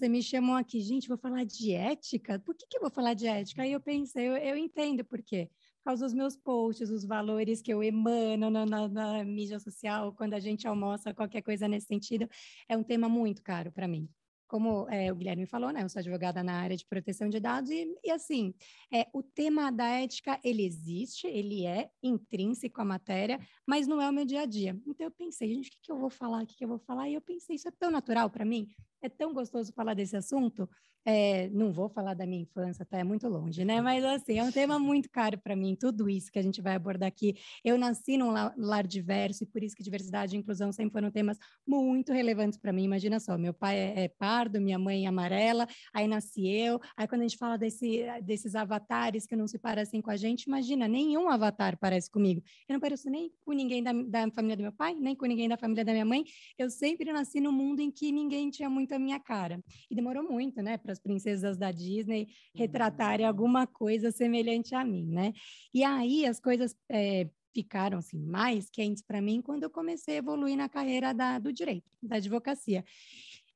você me chamou aqui, gente, vou falar de ética? Por que, que eu vou falar de ética? Aí eu pensei, eu, eu entendo por quê. Por causa dos meus posts, os valores que eu emano na, na, na mídia social, quando a gente almoça, qualquer coisa nesse sentido, é um tema muito caro para mim como é, o Guilherme falou, né, eu sou advogada na área de proteção de dados e, e assim, é, o tema da ética ele existe, ele é intrínseco à matéria, mas não é o meu dia a dia. Então eu pensei, gente, o que, que eu vou falar, o que, que eu vou falar? E eu pensei, isso é tão natural para mim, é tão gostoso falar desse assunto. É, não vou falar da minha infância, tá? É muito longe, né? Mas assim, é um tema muito caro para mim, tudo isso que a gente vai abordar aqui. Eu nasci num lar diverso e por isso que diversidade e inclusão sempre foram temas muito relevantes para mim. Imagina só, meu pai é, é, pardo, minha mãe é amarela, aí nasci eu. Aí quando a gente fala desse, desses avatares que não se parecem com a gente, imagina, nenhum avatar parece comigo. Eu não pareço nem com ninguém da, da família do meu pai, nem com ninguém da família da minha mãe. Eu sempre nasci num mundo em que ninguém tinha muito muito a minha cara. E demorou muito, né, para as princesas da Disney uhum. retratarem alguma coisa semelhante a mim, né? E aí as coisas é, ficaram assim mais quentes para mim quando eu comecei a evoluir na carreira da, do direito, da advocacia.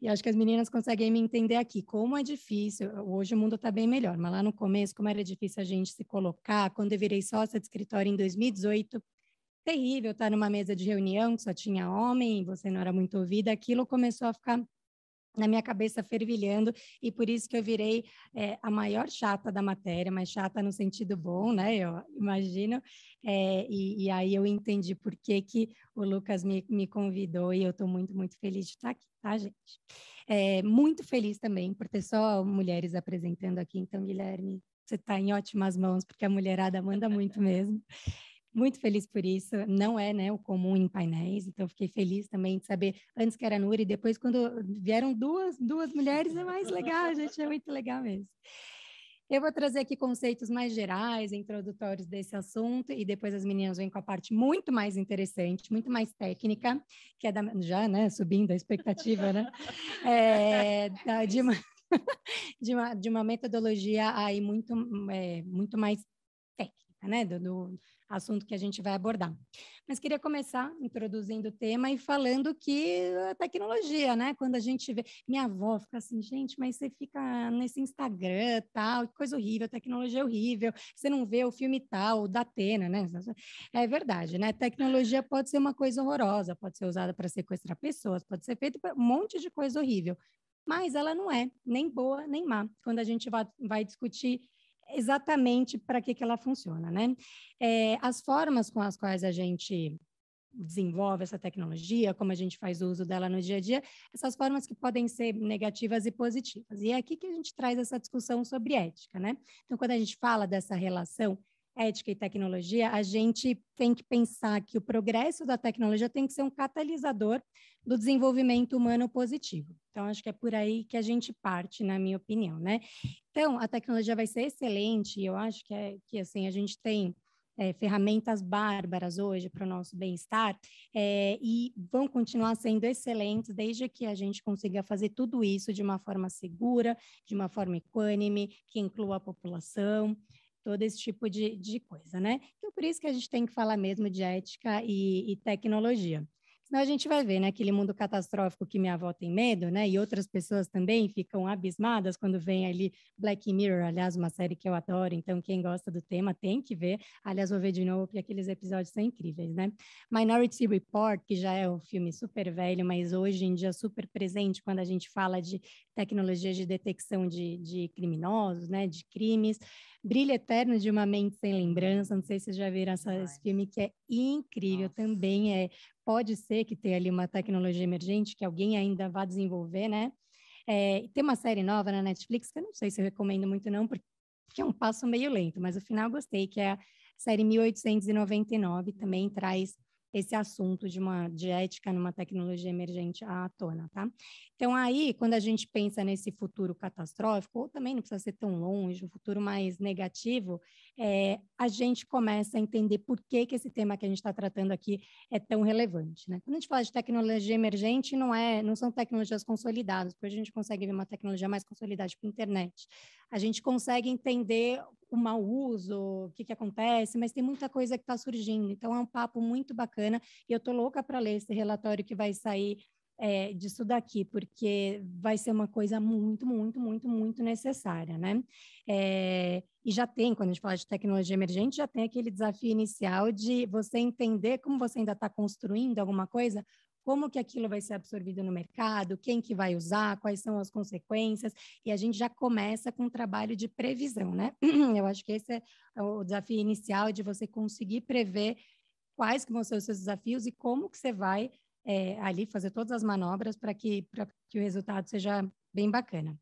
E acho que as meninas conseguem me entender aqui, como é difícil, hoje o mundo está bem melhor, mas lá no começo, como era difícil a gente se colocar, quando eu virei sócia de escritório em 2018, terrível estar tá numa mesa de reunião que só tinha homem, você não era muito ouvida, aquilo começou a ficar na minha cabeça fervilhando e por isso que eu virei é, a maior chata da matéria, mas chata no sentido bom, né? Eu imagino. É, e, e, aí eu entendi por que, que o Lucas me, me convidou e eu estou muito, muito feliz de estar tá aqui, tá, gente? É, muito feliz também por ter só mulheres apresentando aqui. Então, Guilherme, você está em ótimas mãos, porque a mulherada manda muito mesmo muito feliz por isso. Não é né, o comum em painéis, então fiquei feliz também de saber antes que era Nuri, depois quando vieram duas, duas mulheres é mais legal, gente, é muito legal mesmo. Eu vou trazer aqui conceitos mais gerais, introdutórios desse assunto, e depois as meninas vêm com a parte muito mais interessante, muito mais técnica, que é da, já, né, subindo a expectativa, né, é, da, de, uma, de, uma, de uma metodologia aí muito, é, muito mais técnica, né, do, do assunto que a gente vai abordar. Mas queria começar introduzindo o tema e falando que a tecnologia, né? Quando a gente vê. Minha avó fica assim, gente, mas você fica nesse Instagram tal, que coisa horrível, tecnologia é horrível, você não vê o filme tal, da Atena, né? É verdade, né? Tecnologia pode ser uma coisa horrorosa, pode ser usada para sequestrar pessoas, pode ser feito um monte de coisa horrível. Mas ela não é nem boa nem má. Quando a gente vai discutir exatamente para que, que ela funciona, né? É, as formas com as quais a gente desenvolve essa tecnologia, como a gente faz uso dela no dia a dia, essas formas que podem ser negativas e positivas. E é aqui que a gente traz essa discussão sobre ética, né? Então, quando a gente fala dessa relação ética e tecnologia, a gente tem que pensar que o progresso da tecnologia tem que ser um catalisador do desenvolvimento humano positivo. Então, acho que é por aí que a gente parte, na minha opinião, né? Então, a tecnologia vai ser excelente, eu acho que, é, que assim, a gente tem é, ferramentas bárbaras hoje para o nosso bem-estar é, e vão continuar sendo excelentes desde que a gente consiga fazer tudo isso de uma forma segura, de uma forma equânime, que inclua a população, todo esse tipo de, de coisa, né? Então, por isso que a gente tem que falar mesmo de ética e, e tecnologia. Senão a gente vai ver, né, aquele mundo catastrófico que minha avó tem medo, né, e outras pessoas também ficam abismadas quando vem ali Black Mirror, aliás, uma série que eu adoro, então quem gosta do tema tem que ver, aliás, vou ver de novo, porque aqueles episódios são incríveis, né. Minority Report, que já é um filme super velho, mas hoje em dia super presente quando a gente fala de tecnologias de detecção de, de criminosos, né, de crimes. Brilho Eterno de uma Mente Sem Lembrança, não sei se vocês já viram essa, esse filme que é incrível Nossa. também, é, pode ser que tenha ali uma tecnologia emergente que alguém ainda vá desenvolver, né? É, tem uma série nova na Netflix, que eu não sei se eu recomendo muito não, porque é um passo meio lento, mas o final gostei, que é a série 1899, também traz esse assunto de uma de ética numa tecnologia emergente à tona, tá? Então aí, quando a gente pensa nesse futuro catastrófico, ou também não precisa ser tão longe, um futuro mais negativo, é, a gente começa a entender por que que esse tema que a gente está tratando aqui é tão relevante, né? Quando a gente fala de tecnologia emergente, não é, não são tecnologias consolidadas, porque a gente consegue ver uma tecnologia mais consolidada, tipo internet. A gente consegue entender o mau uso, o que que acontece, mas tem muita coisa que está surgindo. Então é um papo muito bacana bacana. E eu tô louca para ler esse relatório que vai sair é, disso daqui, porque vai ser uma coisa muito, muito, muito, muito necessária, né? É, e já tem, quando a gente fala de tecnologia emergente, já tem aquele desafio inicial de você entender como você ainda está construindo alguma coisa, como que aquilo vai ser absorvido no mercado, quem que vai usar, quais são as consequências, e a gente já começa com um trabalho de previsão, né? Eu acho que esse é o desafio inicial de você conseguir prever quais que vão ser os seus desafios e como que você vai é, ali fazer todas as manobras para que, que o resultado seja bem bacana.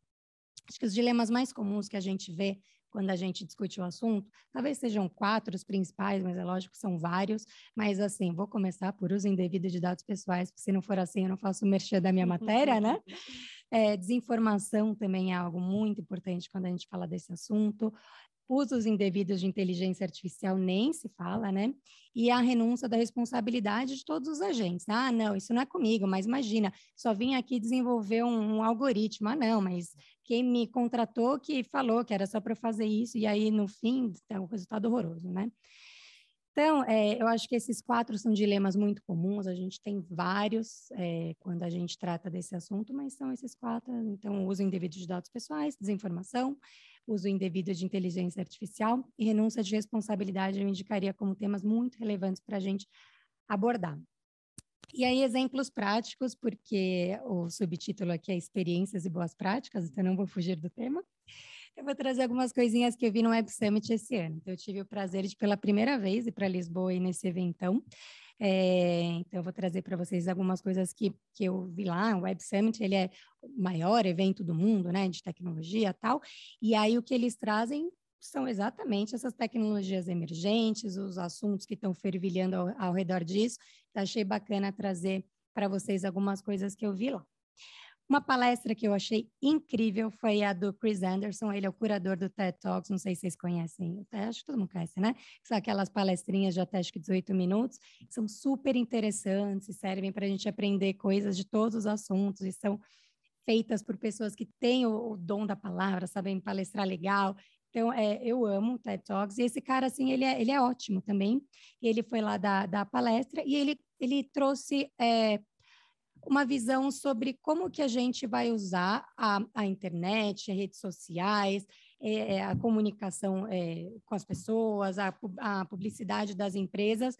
Acho que os dilemas mais comuns que a gente vê quando a gente discute o assunto, talvez sejam quatro os principais, mas é lógico que são vários, mas assim, vou começar por uso indevido de dados pessoais, porque se não for assim eu não faço merchan da minha matéria, né? É, desinformação também é algo muito importante quando a gente fala desse assunto, usos indevidos de inteligência artificial nem se fala, né? E a renúncia da responsabilidade de todos os agentes. Ah, não, isso não é comigo, mas imagina, só vim aqui desenvolver um, um algoritmo. Ah, não, mas quem me contratou que falou que era só para fazer isso, e aí no fim, tem tá um resultado horroroso, né? Então, é, eu acho que esses quatro são dilemas muito comuns, a gente tem vários é, quando a gente trata desse assunto, mas são esses quatro, então, uso indevido de dados pessoais, desinformação, uso indevido de inteligência artificial e renúncia de responsabilidade, eu indicaria como temas muito relevantes para a gente abordar. E aí, exemplos práticos, porque o subtítulo aqui é Experiências e Boas Práticas, então não vou fugir do tema. Eu vou trazer algumas coisinhas que eu vi no Web Summit esse ano. Então, eu tive o prazer de, pela primeira vez, ir para Lisboa e nesse eventão. É, então, eu vou trazer para vocês algumas coisas que, que eu vi lá. O Web Summit, ele é o maior evento do mundo, né, de tecnologia e tal. E aí, o que eles trazem são exatamente essas tecnologias emergentes, os assuntos que estão fervilhando ao, ao redor disso. Então, achei bacana trazer para vocês algumas coisas que eu vi lá. Uma palestra que eu achei incrível foi a do Chris Anderson, ele é o curador do TED Talks, não sei se vocês conhecem, acho que todo mundo conhece, né? São aquelas palestrinhas de até acho que 18 minutos, que são super interessantes, servem para a gente aprender coisas de todos os assuntos e são feitas por pessoas que têm o, o dom da palavra, sabem palestrar legal. Então, é, eu amo o TED Talks e esse cara, assim, ele é, ele é ótimo também. Ele foi lá dar, da palestra e ele, ele trouxe... É, uma visão sobre como que a gente vai usar a, a internet, redes sociais, é, é, a comunicação é, com as pessoas, a, a publicidade das empresas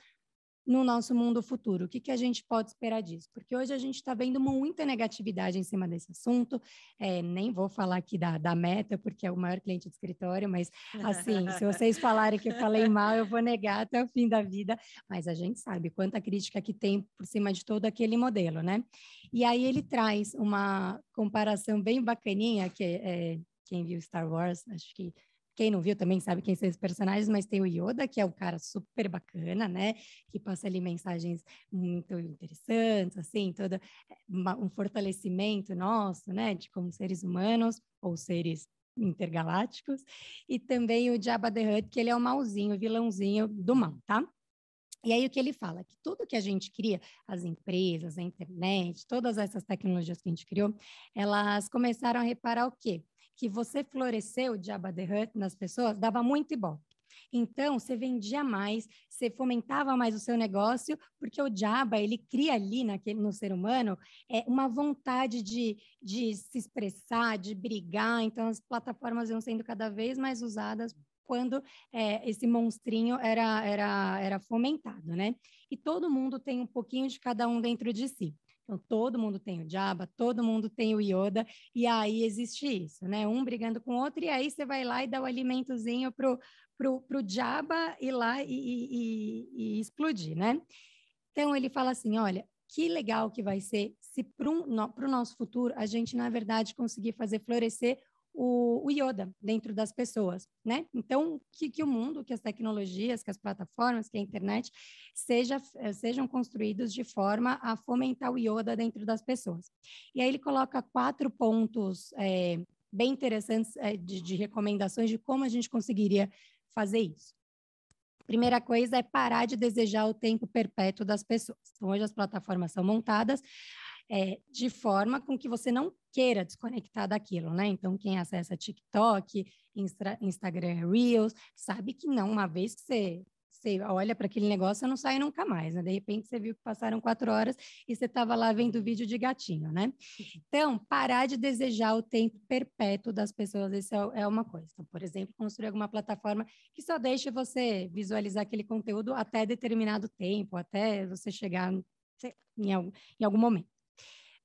no nosso mundo futuro? O que, que a gente pode esperar disso? Porque hoje a gente está vendo muita negatividade em cima desse assunto. É, nem vou falar aqui da, da Meta, porque é o maior cliente do escritório, mas assim, se vocês falarem que eu falei mal, eu vou negar até o fim da vida. Mas a gente sabe quanta crítica que tem por cima de todo aquele modelo, né? E aí ele traz uma comparação bem bacaninha, que é, é quem viu Star Wars, acho que quem não viu também sabe quem são os personagens, mas tem o Yoda, que é um cara super bacana, né? Que passa ali mensagens muito interessantes, assim, todo eh, um fortalecimento nosso, né? De como seres humanos ou seres intergalácticos. E também o Jabba the Hutt, que ele é o malzinho, o vilãozinho do mal, tá? E aí o que ele fala? Que tudo que a gente cria, as empresas, a internet, todas essas tecnologias que a gente criou, elas começaram a reparar o quê? que você floresceu de Abba the Hutt nas pessoas dava muito ibope. Então, você vendia mais, você fomentava mais o seu negócio, porque o Jabba, ele cria ali naquele, no ser humano é, uma vontade de, de se expressar, de brigar. Então, as plataformas iam sendo cada vez mais usadas quando é, esse monstrinho era, era, era fomentado, né? E todo mundo tem um pouquinho de cada um dentro de si. Então, todo mundo tem o Jabba, todo mundo tem o Yoda, e aí existe isso, né? Um brigando com o outro, e aí você vai lá e dá o alimentozinho pro, pro, pro Java ir lá e, e, e, e explodir, né? Então, ele fala assim, olha, que legal que vai ser se para o no, nosso futuro a gente, na verdade, conseguir fazer florescer o, o Yoda dentro das pessoas, né? Então, que, que o mundo, que as tecnologias, que as plataformas, que a internet seja, eh, sejam construídos de forma a fomentar o Yoda dentro das pessoas. E aí ele coloca quatro pontos é, bem interessantes é, de, de recomendações de como a gente conseguiria fazer isso. Primeira coisa é parar de desejar o tempo perpétuo das pessoas. Então, hoje as plataformas são montadas é, de forma com que você não queira desconectar daquilo, né? Então, quem acessa TikTok, Instagram Reels, sabe que não, uma vez que você você olha para aquele negócio, você não sai nunca mais, né? De repente você viu que passaram quatro horas e você estava lá vendo vídeo de gatinho, né? Então, parar de desejar o tempo perpétuo das pessoas, isso é, é uma coisa. Então, por exemplo, construir alguma plataforma que só deixe você visualizar aquele conteúdo até determinado tempo, até você chegar em, algum, em algum momento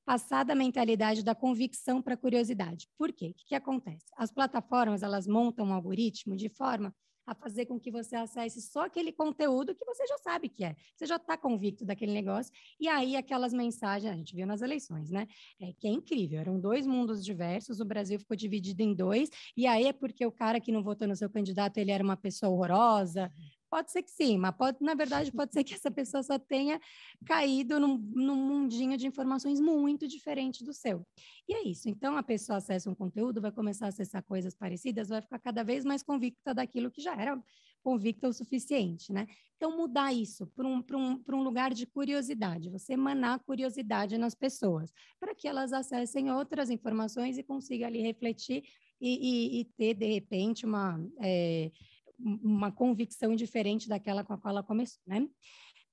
passar da mentalidade da convicção para a curiosidade. Por quê? O que, que acontece? As plataformas elas montam um algoritmo de forma a fazer com que você acesse só aquele conteúdo que você já sabe que é, você já está convicto daquele negócio, e aí aquelas mensagens, a gente viu nas eleições, né? É, que é incrível, eram dois mundos diversos, o Brasil ficou dividido em dois, e aí é porque o cara que não votou no seu candidato, ele era uma pessoa horrorosa, Pode ser que sim, mas pode, na verdade pode ser que essa pessoa só tenha caído num, num mundinho de informações muito diferente do seu. E é isso. Então a pessoa acessa um conteúdo, vai começar a acessar coisas parecidas, vai ficar cada vez mais convicta daquilo que já era convicta o suficiente, né? Então mudar isso para um, um, um lugar de curiosidade, você emanar curiosidade nas pessoas, para que elas acessem outras informações e consigam ali refletir e, e, e ter, de repente, uma. É, uma convicção diferente daquela com a qual ela começou, né?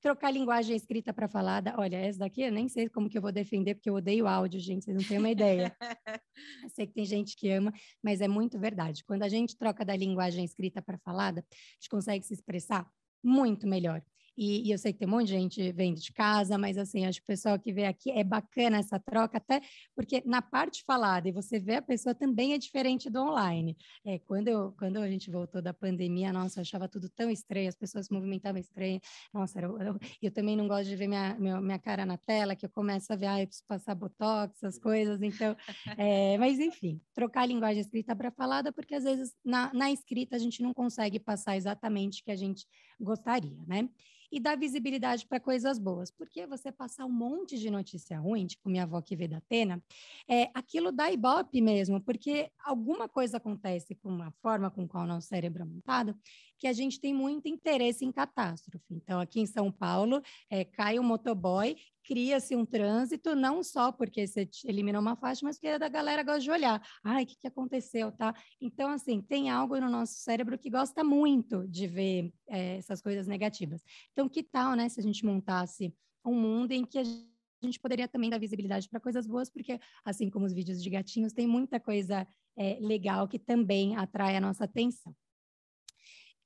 Trocar linguagem escrita para falada. Olha, essa daqui eu nem sei como que eu vou defender, porque eu odeio áudio, gente, vocês não têm uma ideia. eu sei que tem gente que ama, mas é muito verdade. Quando a gente troca da linguagem escrita para falada, a gente consegue se expressar muito melhor. E, e, eu sei que tem um monte de gente vendo de casa, mas assim, acho que o pessoal que vê aqui é bacana essa troca, até porque na parte falada e você vê a pessoa também é diferente do online. É, quando, eu, quando a gente voltou da pandemia, nossa, eu achava tudo tão estranho, as pessoas se movimentavam estranho. Nossa, eu, eu, eu também não gosto de ver minha, minha, minha, cara na tela, que eu começo a ver, ah, eu preciso passar botox, essas coisas. Então, é, mas enfim, trocar a linguagem escrita para falada, porque às vezes na, na escrita a gente não consegue passar exatamente o que a gente gostaria, né? E dar visibilidade para coisas boas, porque você passar um monte de notícia ruim, tipo minha avó que veio da Atena, é, aquilo dá ibope mesmo, porque alguma coisa acontece com uma forma com qual o nosso cérebro é montado que a gente tem muito interesse em catástrofe. Então, aqui em São Paulo, é, cai um motoboy, cria-se um trânsito, não só porque você eliminou uma faixa, mas porque a galera gosta de olhar. Ai, o que, que aconteceu, tá? Então, assim, tem algo no nosso cérebro que gosta muito de ver é, essas coisas negativas. Então, que tal, né, se a gente montasse um mundo em que a gente a gente poderia também dar visibilidade para coisas boas, porque, assim como os vídeos de gatinhos, tem muita coisa é, legal que também atrai a nossa atenção.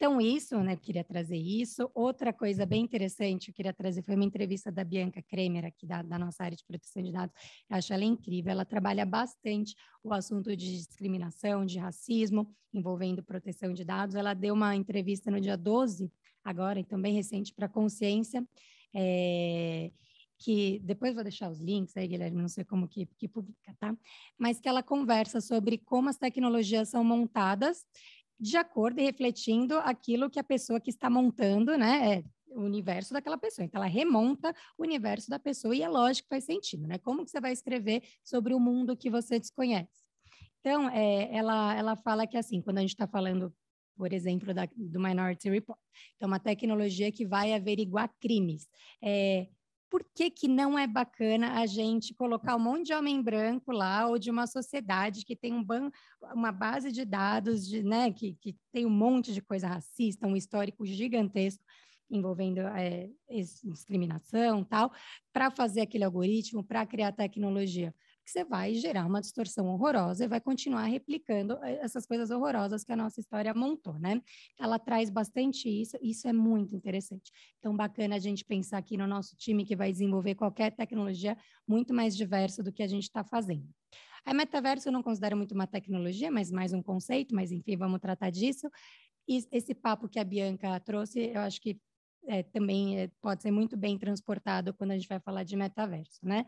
Então, isso, né, eu queria trazer isso. Outra coisa bem interessante eu queria trazer foi uma entrevista da Bianca Kremer, aqui da, da nossa área de proteção de dados. Eu acho ela incrível, ela trabalha bastante o assunto de discriminação, de racismo, envolvendo proteção de dados. Ela deu uma entrevista no dia 12, agora, então bem recente, para Consciência. É que depois vou deixar os links aí, Guilherme, não sei como que, que publica, tá? Mas que ela conversa sobre como as tecnologias são montadas de acordo e refletindo aquilo que a pessoa que está montando, né, é o universo daquela pessoa. Então, ela remonta o universo da pessoa e é lógico que faz sentido, né? Como que você vai escrever sobre o mundo que você desconhece? Então, é, ela, ela fala que, assim, quando a gente está falando, por exemplo, da, do Minority Report, então, uma tecnologia que vai averiguar crimes. É, por que, que não é bacana a gente colocar um monte de homem branco lá ou de uma sociedade que tem um ban uma base de dados de, né, que, que tem um monte de coisa racista, um histórico gigantesco envolvendo é, discriminação tal, para fazer aquele algoritmo, para criar tecnologia que você vai gerar uma distorção horrorosa e vai continuar replicando eh, essas coisas horrorosas que a nossa história montou, né? Ela traz bastante isso, isso é muito interessante. Então, bacana a gente pensar aqui no nosso time que vai desenvolver qualquer tecnologia muito mais diversa do que a gente está fazendo. A metaverso eu não considero muito uma tecnologia, mas mais um conceito, mas enfim, vamos tratar disso. E esse papo que a Bianca trouxe, eu acho que é, também eh, pode ser muito bem transportado quando a gente vai falar de metaverso, né?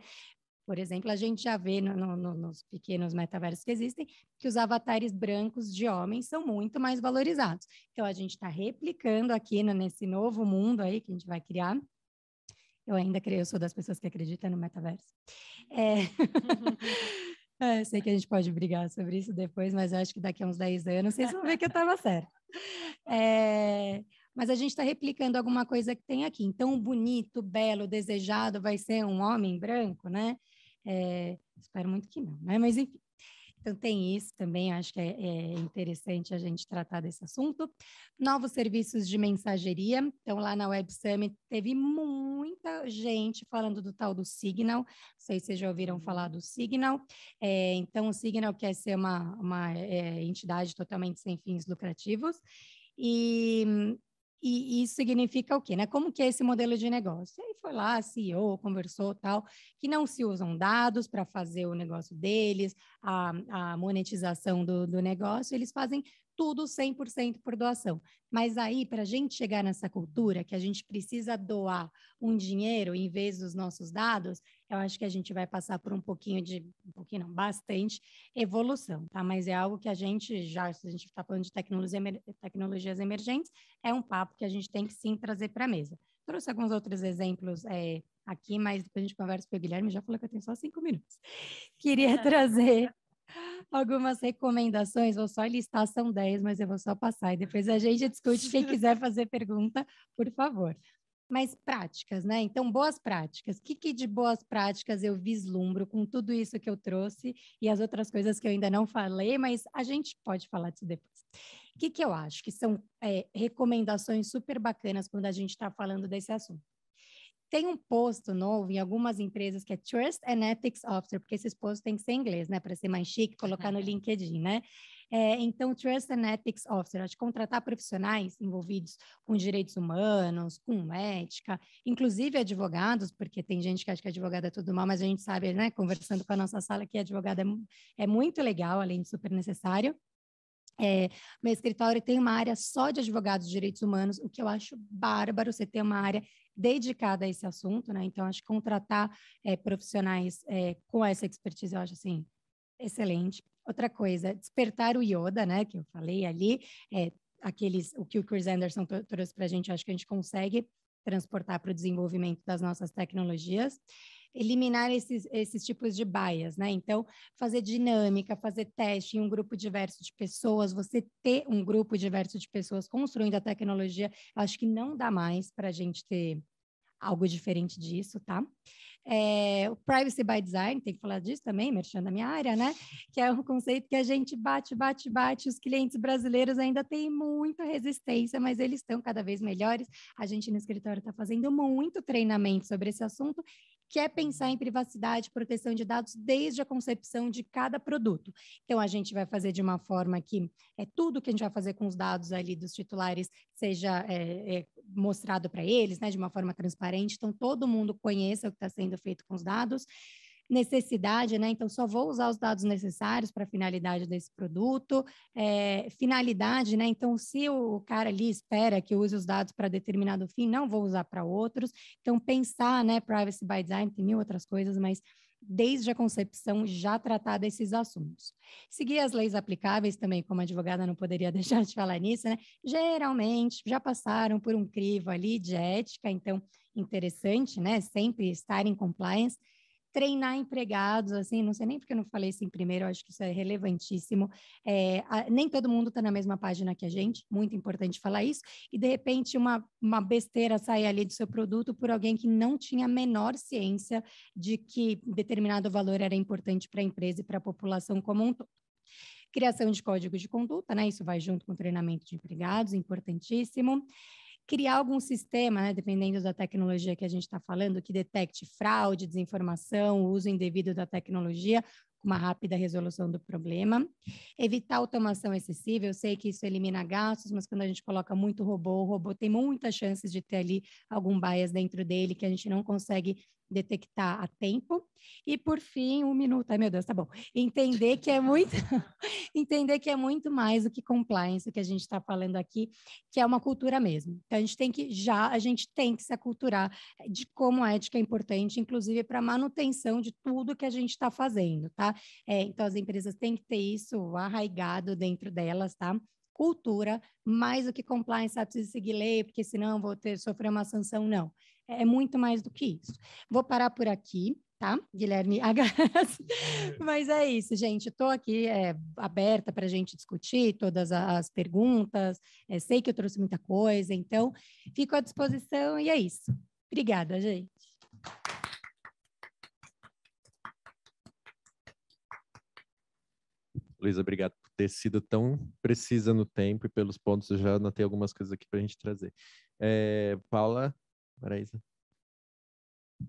Por exemplo, a gente já vê no, no, no, nos pequenos metaversos que existem que os avatares brancos de homens são muito mais valorizados. Então, a gente está replicando aqui nesse novo mundo aí que a gente vai criar. Eu ainda creio, eu sou das pessoas que acreditam no metaverso. É... é, sei que a gente pode brigar sobre isso depois, mas acho que daqui a uns 10 anos vocês vão ver que eu estava certa. É, mas a gente está replicando alguma coisa que tem aqui. Então, o bonito, belo, desejado vai ser um homem branco, né? É, espero muito que não, né? Mas enfim. Então, tem isso também, acho que é, é, interessante a gente tratar desse assunto. Novos serviços de mensageria. Então, lá na Web Summit, teve muita gente falando do tal do Signal. Não sei se vocês já ouviram uhum. falar do Signal. É, então, o Signal quer ser uma, uma é, entidade totalmente sem fins lucrativos. E e isso significa o quê, né? Como que é esse modelo de negócio? E aí foi lá, CEO, conversou tal, que não se usam dados para fazer o negócio deles, a, a monetização do, do, negócio, eles fazem tudo 100% por doação. Mas aí, para a gente chegar nessa cultura que a gente precisa doar um dinheiro em vez dos nossos dados, eu acho que a gente vai passar por um pouquinho de, um pouquinho não, bastante evolução, tá? Mas é algo que a gente já, se a gente está falando de tecnologia, tecnologias emergentes, é um papo que a gente tem que sim trazer para a mesa. Trouxe alguns outros exemplos é, aqui, mas depois a gente conversa com o Guilherme, já falou que eu tenho só cinco minutos. Queria trazer algumas recomendações, vou só listar, são dez, mas eu vou só passar e depois a gente discute. Quem quiser fazer pergunta, por favor mas práticas, né? Então, boas práticas. O que, que de boas práticas eu vislumbro com tudo isso que eu trouxe e as outras coisas que eu ainda não falei, mas a gente pode falar disso depois. O que, que eu acho que são é, recomendações super bacanas quando a gente está falando desse assunto? Tem um posto novo em algumas empresas que é Trust and Ethics Officer, porque esses postos têm que ser em inglês, né? Para ser mais chique, colocar no LinkedIn, né? É, então, Trust and Ethics Officer, né, de contratar profissionais envolvidos com direitos humanos, com ética, inclusive advogados, porque tem gente que acha que advogado é tudo mal, mas a gente sabe, né, conversando com a nossa sala, que advogado é, é muito legal, além de super necessário. É, meu escritório tem uma área só de advogados de direitos humanos, o que eu acho bárbaro. Você ter uma área dedicada a esse assunto, né? Então, acho que contratar é, profissionais é, com essa expertise, eu acho assim, excelente. Outra coisa, despertar o Yoda, né, que eu falei ali, é, aqueles, o que o Chris Anderson trouxe para a gente, acho que a gente consegue transportar para o desenvolvimento das nossas tecnologias, eliminar esses, esses tipos de baias, né? Então, fazer dinâmica, fazer teste em um grupo diverso de pessoas, você ter um grupo diverso de pessoas construindo a tecnologia, acho que não dá mais para a gente ter algo diferente disso, tá? É, o Privacy by Design, tem que falar disso também, mexendo na minha área, né? Que é um conceito que a gente bate, bate, bate. Os clientes brasileiros ainda têm muita resistência, mas eles estão cada vez melhores. A gente no escritório está fazendo muito treinamento sobre esse assunto que é pensar em privacidade e proteção de dados desde a concepção de cada produto. Então, a gente vai fazer de uma forma que é tudo que a gente vai fazer com os dados ali dos titulares seja é, é, mostrado para eles, né, de uma forma transparente. Então, todo mundo conheça o que está sendo feito com os dados necessidade, né? Então, só vou usar os dados necessários para a finalidade desse produto. É, finalidade, né? Então, se o cara ali espera que eu use os dados para determinado fim, não vou usar para outros. Então, pensar, né? Privacy by design, tem mil outras coisas, mas desde a concepção já tratar desses assuntos. Seguir as leis aplicáveis também, como advogada não poderia deixar de falar nisso, né? Geralmente já passaram por um crivo ali de ética, então interessante, né? Sempre estar em compliance treinar empregados, assim, não sei nem porque eu não falei isso em primeiro, acho que isso é relevantíssimo. É, a, nem todo mundo está na mesma página que a gente, muito importante falar isso, e de repente uma, uma besteira sair ali do seu produto por alguém que não tinha a menor ciência de que determinado valor era importante para a empresa e para a população como um todo criação de código de conduta, né? Isso vai junto com treinamento de empregados, importantíssimo criar algum sistema, né, dependendo da tecnologia que a gente está falando, que detecte fraude, desinformação, uso indevido da tecnologia, uma rápida resolução do problema. Evitar automação excessiva, eu sei que isso elimina gastos, mas quando a gente coloca muito robô, o robô tem muitas chances de ter ali algum bias dentro dele que a gente não consegue detectar a tempo. E por fim, um minuto. Ai, meu Deus, tá bom. Entender que é muito, entender que é muito mais do que compliance, o que a gente está falando aqui, que é uma cultura mesmo. Então a gente tem que já, a gente tem que se aculturar de como a ética é importante, inclusive para manutenção de tudo que a gente está fazendo, tá? É, então as empresas têm que ter isso arraigado dentro delas, tá? Cultura, mais do que compliance, ah, seguir lei, porque senão vou ter sofrer uma sanção, não é, é muito mais do que isso. Vou parar por aqui tá? Guilherme Mas é isso, gente. Estou aqui é, aberta para a gente discutir todas as perguntas. É, sei que eu trouxe muita coisa, então fico à disposição e é isso. Obrigada, gente. Luísa, obrigado por ter sido tão precisa no tempo e pelos pontos. Eu já anotei algumas coisas aqui para a gente trazer. É, Paula, Maraísa?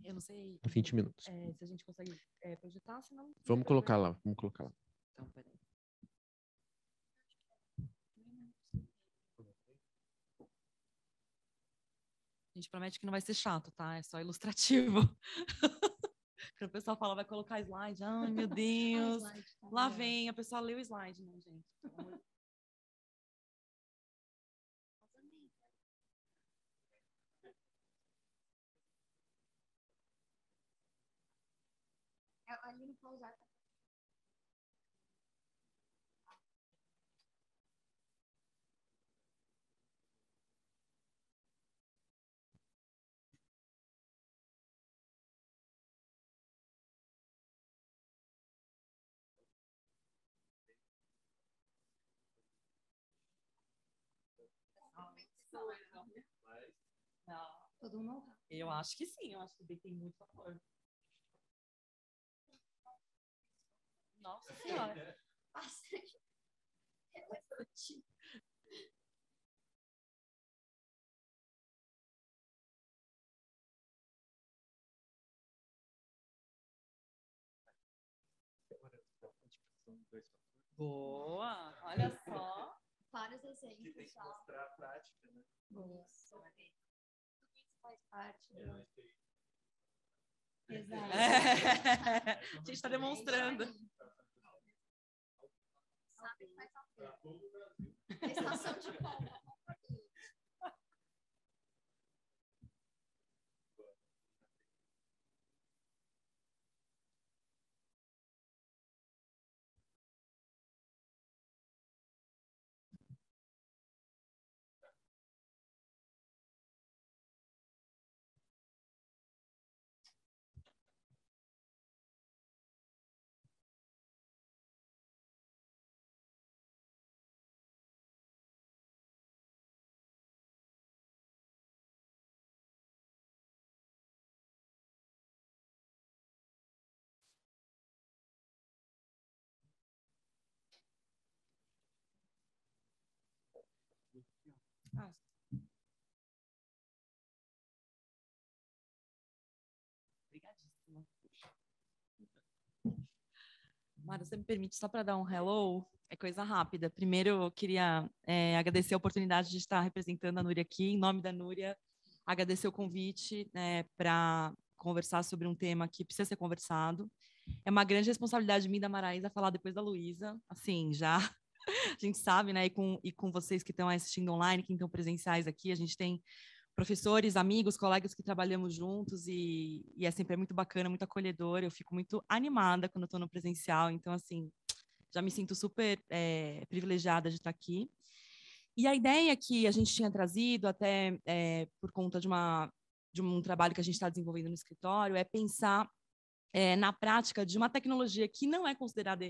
Eu não sei. 20 então, minutos. É, se a gente consegue é, projetar, senão. Vamos colocar lá, vamos colocar lá. Então, peraí. A gente promete que não vai ser chato, tá? É só ilustrativo. Quando o pessoal fala, vai colocar slide. Ai, meu Deus. slide, tá lá bem. vem, a pessoa lê o slide, né, gente? Então, ali no pausar. Não. Todo mundo? Eu acho que sim, eu acho que tem muito favor. Nossa Senhora. Bastante relevante. Boa! Olha só. Vários exemplos. Tem que tá? mostrar a prática, né? Isso. Tudo isso faz parte. É, né? Exato. É. A gente está demonstrando sabe? Estação de Ah. Mara, você me permite só para dar um hello? É coisa rápida. Primeiro, eu queria é, agradecer a oportunidade de estar representando a Núria aqui. Em nome da Núria, agradecer o convite né, para conversar sobre um tema que precisa ser conversado. É uma grande responsabilidade minha da Maraísa falar depois da Luísa. Assim, já a gente sabe, né? E com, e com vocês que estão assistindo online, que estão presenciais aqui, a gente tem professores, amigos, colegas que trabalhamos juntos e, e é sempre muito bacana, muito acolhedor. Eu fico muito animada quando estou no presencial, então, assim, já me sinto super é, privilegiada de estar aqui. E a ideia que a gente tinha trazido, até é, por conta de, uma, de um trabalho que a gente está desenvolvendo no escritório, é pensar é, na prática de uma tecnologia que não é considerada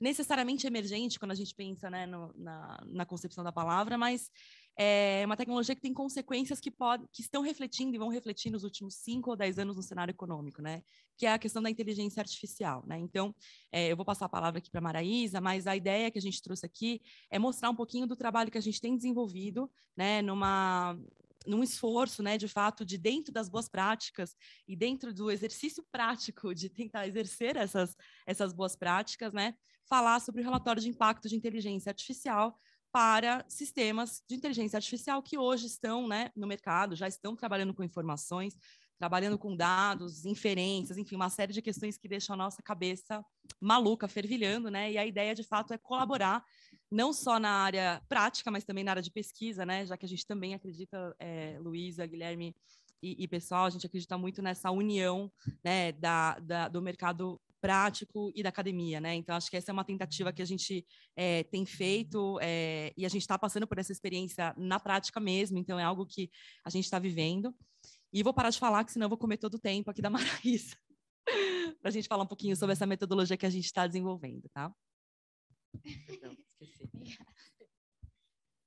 necessariamente emergente quando a gente pensa né, no, na, na, concepção da palavra, mas é uma tecnologia que tem consequências que, pode, que estão refletindo e vão refletir nos últimos cinco ou dez anos no cenário econômico, né? Que é a questão da inteligência artificial, né? Então, é, eu vou passar a palavra aqui para a Maraísa, mas a ideia que a gente trouxe aqui é mostrar um pouquinho do trabalho que a gente tem desenvolvido, né? Numa, num esforço, né, de fato, de dentro das boas práticas e dentro do exercício prático de tentar exercer essas, essas boas práticas, né, falar sobre o relatório de impacto de inteligência artificial para sistemas de inteligência artificial que hoje estão né, no mercado, já estão trabalhando com informações, trabalhando com dados, inferências, enfim, uma série de questões que deixam a nossa cabeça maluca, fervilhando, né? E a ideia, de fato, é colaborar não só na área prática, mas também na área de pesquisa, né? Já que a gente também acredita, é, Luísa, Guilherme e, e, pessoal, a gente acredita muito nessa união né, da, da do mercado prático e da academia, né? Então, acho que essa é uma tentativa que a gente é, tem feito é, e a gente está passando por essa experiência na prática mesmo, então é algo que a gente está vivendo. E vou parar de falar, que senão eu vou comer todo o tempo aqui da Maraísa, para a gente falar um pouquinho sobre essa metodologia que a gente está desenvolvendo, tá?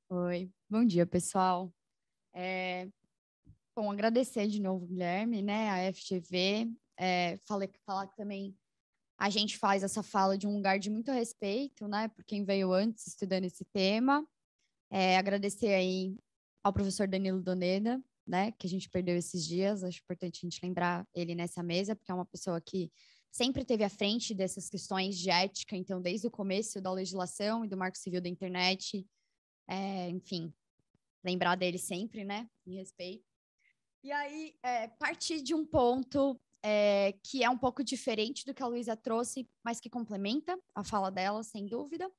Oi, bom dia, pessoal. É... Bom, agradecer de novo, Guilherme, né, a FGV, é, falei, falar que também a gente faz essa fala de um lugar de muito respeito, né, por quem veio antes estudando esse tema. É, agradecer aí ao professor Danilo Doneda, né, que a gente perdeu esses dias, acho importante a gente lembrar ele nessa mesa, porque é uma pessoa que sempre teve à frente dessas questões de ética, então desde o começo da legislação e do Marco Civil da Internet, é, enfim, lembrar dele sempre, né, em respeito. E aí, é, partir de um ponto é, que é um pouco diferente do que a Luísa trouxe, mas que complementa a fala dela, sem dúvida,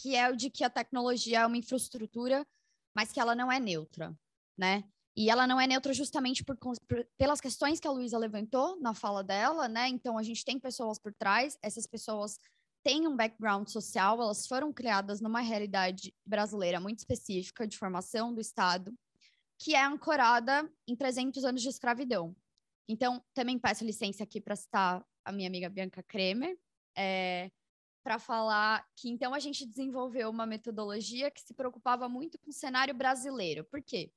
que é o de que a tecnologia é uma infraestrutura, mas que ela não é neutra, né? E ela não é neutra justamente por, por, pelas questões que a Luísa levantou na fala dela, né? Então, a gente tem pessoas por trás, essas pessoas têm um background social, elas foram criadas numa realidade brasileira muito específica de formação do Estado, que é ancorada em 300 anos de escravidão. Então, também peço licença aqui para citar a minha amiga Bianca Kremer, é, para falar que então a gente desenvolveu uma metodologia que se preocupava muito com o cenário brasileiro. Por quê?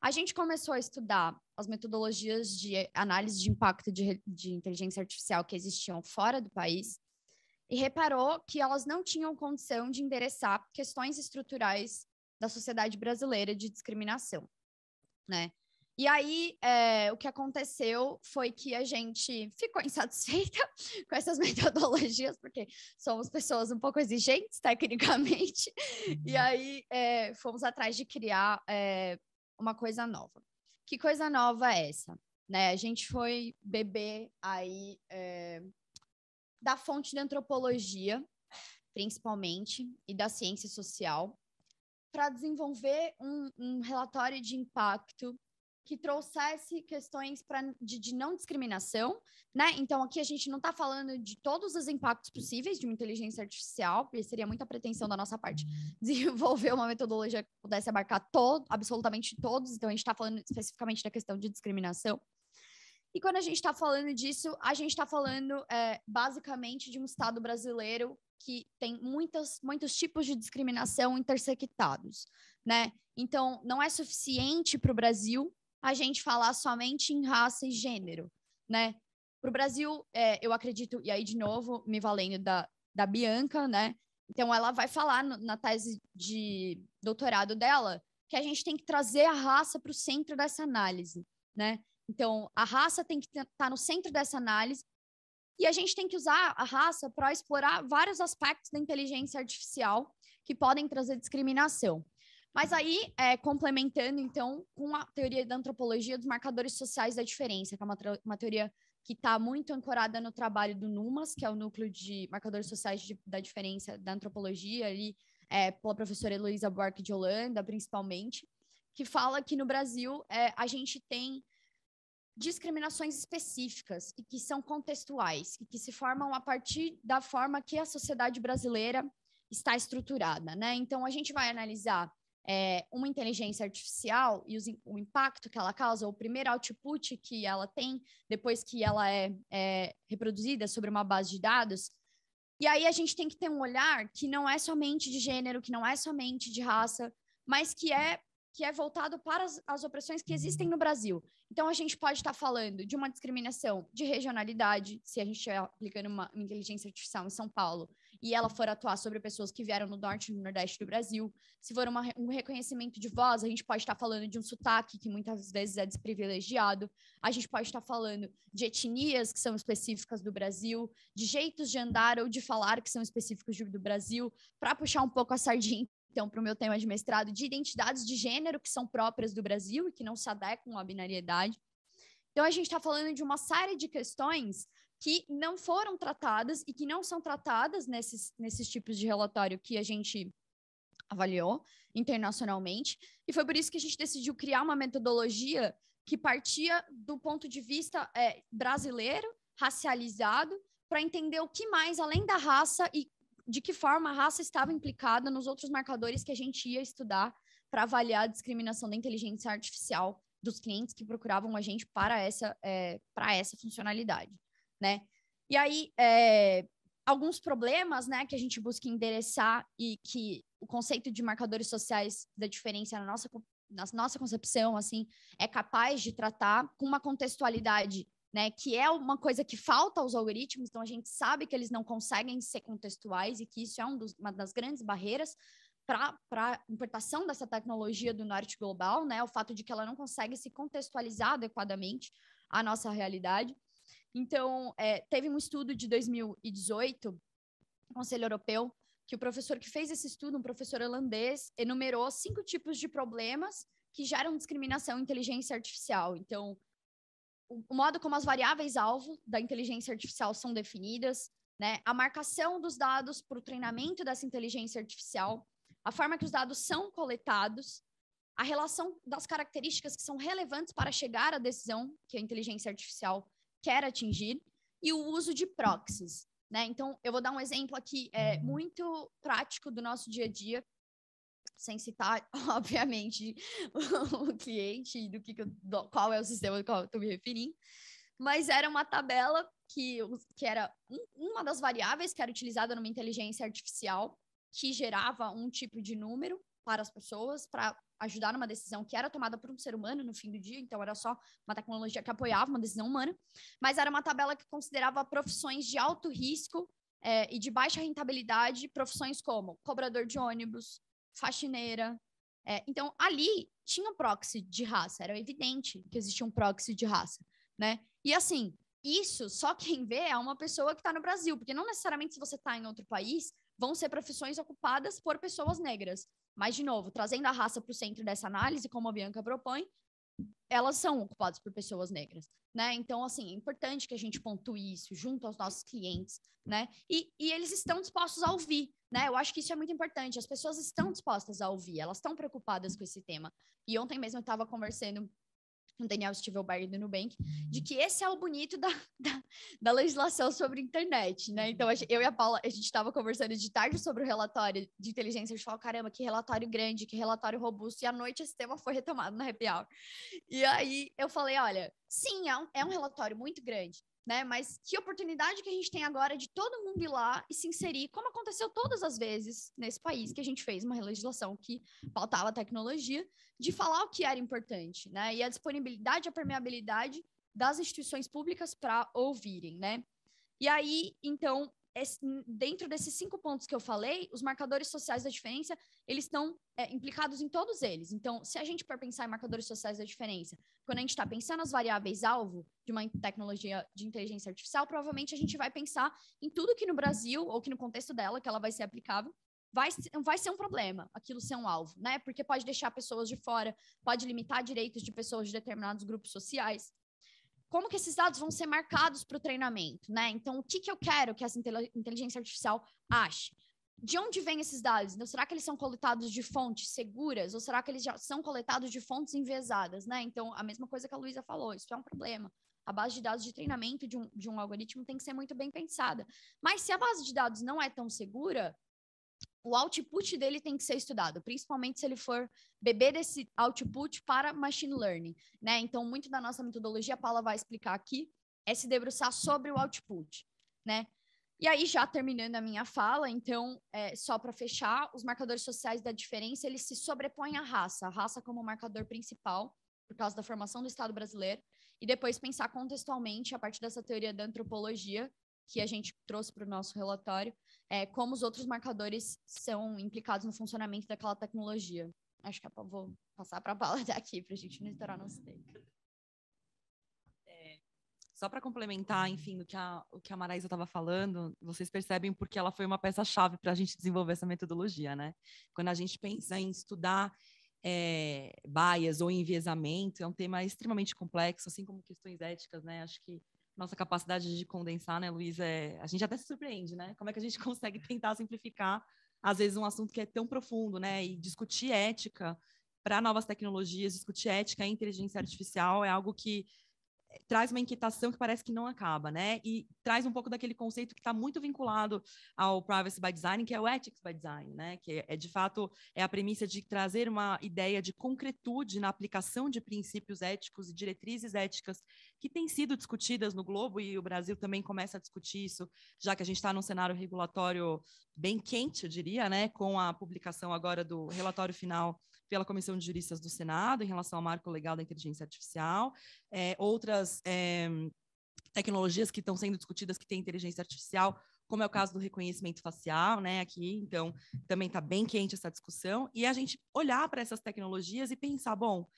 A gente começou a estudar as metodologias de análise de impacto de, de inteligência artificial que existiam fora do país e reparou que elas não tinham condição de endereçar questões estruturais da sociedade brasileira de discriminação, né? E aí, é, o que aconteceu foi que a gente ficou insatisfeita com essas metodologias, porque somos pessoas um pouco exigentes tecnicamente, uhum. e aí é, fomos atrás de criar é, uma coisa nova. Que coisa nova é essa? Né? A gente foi beber aí é, da fonte da antropologia, principalmente, e da ciência social, para desenvolver um, um relatório de impacto que trouxesse questões pra, de, de não discriminação, né? Então, aqui a gente não está falando de todos os impactos possíveis de uma inteligência artificial, porque seria muita pretensão da nossa parte desenvolver uma metodologia que pudesse abarcar todo, absolutamente todos, então a gente está falando especificamente da questão de discriminação. E quando a gente está falando disso, a gente está falando é, basicamente de um Estado brasileiro que tem muitas, muitos tipos de discriminação intersectados, né? Então, não é suficiente para o Brasil a gente falar somente em raça e gênero, né? Para o Brasil, é, eu acredito, e aí de novo, me valendo da, da Bianca, né? Então, ela vai falar no, na tese de doutorado dela que a gente tem que trazer a raça para o centro dessa análise, né? Então, a raça tem que estar tá, tá no centro dessa análise e a gente tem que usar a raça para explorar vários aspectos da inteligência artificial que podem trazer discriminação. Mas aí, é, complementando, então, com a teoria da antropologia dos marcadores sociais da diferença, que é uma, uma teoria que está muito ancorada no trabalho do NUMAS, que é o núcleo de marcadores sociais de, da diferença da antropologia, ali, é, pela professora Heloísa Buarque de Holanda, principalmente, que fala que no Brasil é, a gente tem discriminações específicas e que são contextuais e que se formam a partir da forma que a sociedade brasileira está estruturada, né? Então a gente vai analisar é, uma inteligência artificial e os, o impacto que ela causa, o primeiro output que ela tem depois que ela é, é reproduzida sobre uma base de dados. E aí a gente tem que ter um olhar que não é somente de gênero, que não é somente de raça, mas que é que é voltado para as, as opressões que existem no Brasil. Então a gente pode estar falando de uma discriminação de regionalidade, se a gente estiver aplicando uma inteligência artificial em São Paulo, e ela for atuar sobre pessoas que vieram do norte e no nordeste do Brasil, se for uma, um reconhecimento de voz, a gente pode estar falando de um sotaque que muitas vezes é desprivilegiado, a gente pode estar falando de etnias que são específicas do Brasil, de jeitos de andar ou de falar que são específicos do Brasil, para puxar um pouco a sardinha então, para o meu tema de mestrado, de identidades de gênero que são próprias do Brasil e que não se adequam à binariedade. Então, a gente está falando de uma série de questões que não foram tratadas e que não são tratadas nesses, nesses tipos de relatório que a gente avaliou internacionalmente. E foi por isso que a gente decidiu criar uma metodologia que partia do ponto de vista é, brasileiro, racializado, para entender o que mais, além da raça e de que forma a raça estava implicada nos outros marcadores que a gente ia estudar para avaliar a discriminação da inteligência artificial dos clientes que procuravam a gente para essa, é, para essa funcionalidade né? E aí, é, alguns problemas, né, que a gente busca endereçar e que o conceito de marcadores sociais da diferença na nossa, na nossa concepção, assim, é capaz de tratar com uma contextualidade né, que é uma coisa que falta aos algoritmos, então a gente sabe que eles não conseguem ser contextuais e que isso é um dos, uma das grandes barreiras para a importação dessa tecnologia do norte global, né, o fato de que ela não consegue se contextualizar adequadamente à nossa realidade. Então, é, teve um estudo de 2018, Conselho Europeu, que o professor que fez esse estudo, um professor holandês, enumerou cinco tipos de problemas que geram discriminação em inteligência artificial. Então, o modo como as variáveis-alvo da inteligência artificial são definidas, né? a marcação dos dados para o treinamento dessa inteligência artificial, a forma que os dados são coletados, a relação das características que são relevantes para chegar à decisão que a inteligência artificial quer atingir, e o uso de proxies. Né? Então, eu vou dar um exemplo aqui é, uhum. muito prático do nosso dia a dia, sem citar, obviamente, o cliente e do que, que eu, qual é o sistema ao qual eu estou me referindo, mas era uma tabela que, que era uma das variáveis que era utilizada numa inteligência artificial que gerava um tipo de número para as pessoas para ajudar numa decisão que era tomada por um ser humano no fim do dia, então era só uma tecnologia que apoiava uma decisão humana, mas era uma tabela que considerava profissões de alto risco é, e de baixa rentabilidade, profissões como cobrador de ônibus, faxineira. É, então, ali tinha um proxy de raça, era evidente que existia um proxy de raça, né? E assim, isso só quem vê é uma pessoa que está no Brasil, porque não necessariamente se você está em outro país, vão ser profissões ocupadas por pessoas negras. Mas, de novo, trazendo a raça para o centro dessa análise, como a Bianca propõe, elas são ocupadas por pessoas negras, né? Então, assim, é importante que a gente pontue isso junto aos nossos clientes, né? E, e eles estão dispostos a ouvir, né? Eu acho que isso é muito importante. As pessoas estão dispostas a ouvir, elas estão preocupadas com esse tema. E ontem mesmo eu estava conversando o Daniel Stivelberg do Nubank, de que esse é o bonito da, da, da legislação sobre internet, né? Então, eu e a Paula, a gente estava conversando de tarde sobre o relatório de inteligência A gente falou caramba, que relatório grande, que relatório robusto, e à noite esse tema foi retomado na Happy Hour. E aí, eu falei, olha, sim, é um, é um relatório muito grande, né? Mas que oportunidade que a gente tem agora de todo mundo ir lá e se inserir, como aconteceu todas as vezes nesse país que a gente fez uma legislação que pautava a tecnologia, de falar o que era importante, né? E a disponibilidade, a permeabilidade das instituições públicas para ouvirem, né? E aí, então, dentro desses cinco pontos que eu falei, os marcadores sociais da diferença, eles estão é, implicados em todos eles. Então, se a gente for pensar em marcadores sociais da diferença, quando a gente está pensando as variáveis-alvo de uma tecnologia de inteligência artificial, provavelmente a gente vai pensar em tudo que no Brasil, ou que no contexto dela, que ela vai ser aplicável, vai, vai ser um problema aquilo ser um alvo, né? Porque pode deixar pessoas de fora, pode limitar direitos de pessoas de determinados grupos sociais como que esses dados vão ser marcados para o treinamento, né? Então, o que, que eu quero que essa inteligência artificial ache? De onde vêm esses dados? Então, será que eles são coletados de fontes seguras ou será que eles já são coletados de fontes enviesadas, né? Então, a mesma coisa que a Luísa falou, isso é um problema. A base de dados de treinamento de um, de um algoritmo tem que ser muito bem pensada. Mas se a base de dados não é tão segura, o output dele tem que ser estudado, principalmente se ele for beber desse output para machine learning, né? Então, muito da nossa metodologia, a Paula vai explicar aqui, é se debruçar sobre o output, né? E aí, já terminando a minha fala, então, é, só para fechar, os marcadores sociais da diferença, eles se sobrepõem à raça, a raça como marcador principal, por causa da formação do Estado brasileiro, e depois pensar contextualmente, a partir dessa teoria da antropologia, que a gente trouxe para o nosso relatório, é, como os outros marcadores são implicados no funcionamento daquela tecnologia. Acho que eu vou passar para a bala daqui para a gente não estourar nosso tempo. É, só para complementar, enfim, que a, o que a Maraísa estava falando, vocês percebem porque ela foi uma peça-chave para a gente desenvolver essa metodologia, né? Quando a gente pensa em estudar é, ou enviesamento, é um tema extremamente complexo, assim como questões éticas, né? Acho que nossa capacidade de condensar, né, Luiz? É, a gente até se surpreende, né? Como é que a gente consegue tentar simplificar, às vezes, um assunto que é tão profundo, né? E discutir ética para novas tecnologias, discutir ética e inteligência artificial é algo que traz uma inquietação que parece que não acaba, né? E traz um pouco daquele conceito que está muito vinculado ao privacy by design, que é o ethics by design, né? Que é de fato é a premissa de trazer uma ideia de concretude na aplicação de princípios éticos e diretrizes éticas que têm sido discutidas no globo e o Brasil também começa a discutir isso, já que a gente está num cenário regulatório bem quente, eu diria, né? Com a publicação agora do relatório final pela Comissão de Juristas do Senado em relação ao marco legal da inteligência artificial, é, outras é, tecnologias que estão sendo discutidas que têm inteligência artificial, como é o caso do reconhecimento facial, né, aqui, então também está bem quente essa discussão, e a gente olhar para essas tecnologias e pensar, bom,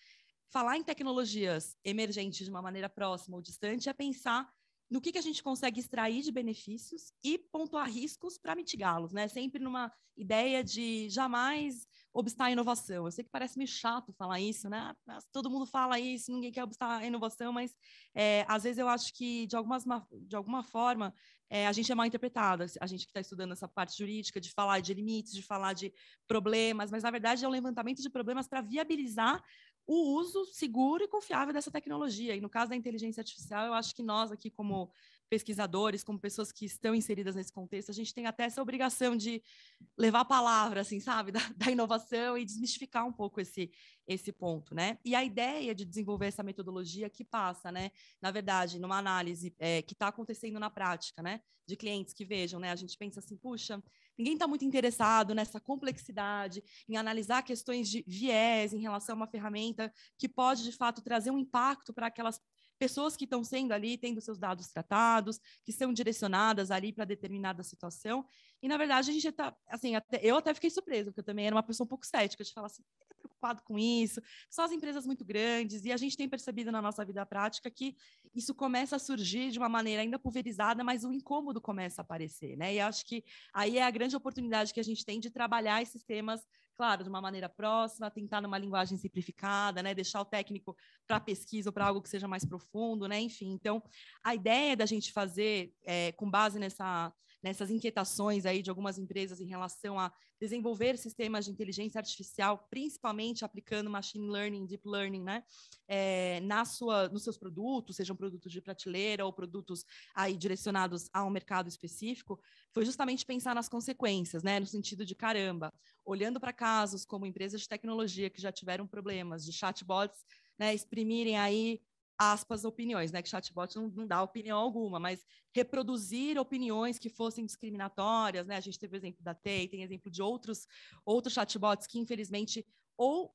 falar em tecnologias emergentes de uma maneira próxima ou distante é pensar no que, que a gente consegue extrair de benefícios e pontuar riscos para mitigá-los, né? Sempre numa ideia de jamais obstar a inovação. Eu sei que parece meio chato falar isso, né? Ah, mas todo mundo fala isso, ninguém quer obstar a inovação, mas é, às vezes eu acho que de, algumas, de alguma forma é, a gente é mal interpretada, a gente que está estudando essa parte jurídica, de falar de limites, de falar de problemas, mas na verdade é um levantamento de problemas para viabilizar o uso seguro e confiável dessa tecnologia. E no caso da inteligência artificial, eu acho que nós aqui, como pesquisadores, como pessoas que estão inseridas nesse contexto, a gente tem até essa obrigação de levar a palavra, assim, sabe, da, da, inovação e desmistificar um pouco esse, esse ponto, né? E a ideia de desenvolver essa metodologia que passa, né, na verdade, numa análise é, que está acontecendo na prática, né, de clientes que vejam, né, a gente pensa assim, puxa, ninguém está muito interessado nessa complexidade, em analisar questões de viés em relação a uma ferramenta que pode, de fato, trazer um impacto para aquelas pessoas que estão sendo ali, tendo seus dados tratados, que são direcionadas ali para determinada situação. E, na verdade, a gente está, assim, até, eu até fiquei surpresa, porque eu também era uma pessoa um pouco cética, de falar assim, é preocupado com isso, só as empresas muito grandes, e a gente tem percebido na nossa vida prática que isso começa a surgir de uma maneira ainda pulverizada, mas o incômodo começa a aparecer, né? E acho que aí é a grande oportunidade que a gente tem de trabalhar esses temas claro, de uma maneira próxima, tentar numa linguagem simplificada, né? Deixar o técnico para pesquisa ou para algo que seja mais profundo, né? Enfim, então a ideia da gente fazer é, com base nessa nessas inquietações aí de algumas empresas em relação a desenvolver sistemas de inteligência artificial, principalmente aplicando machine learning, deep learning, né, é, na sua, nos seus produtos, sejam produtos de prateleira ou produtos aí direcionados a um mercado específico, foi justamente pensar nas consequências, né, no sentido de caramba, olhando para casos como empresas de tecnologia que já tiveram problemas de chatbots, né, exprimirem aí aspas, opiniões, né? Que chatbot não, não, dá opinião alguma, mas reproduzir opiniões que fossem discriminatórias, né? A gente teve o exemplo da TEI, tem exemplo de outros, outros chatbots que, infelizmente, ou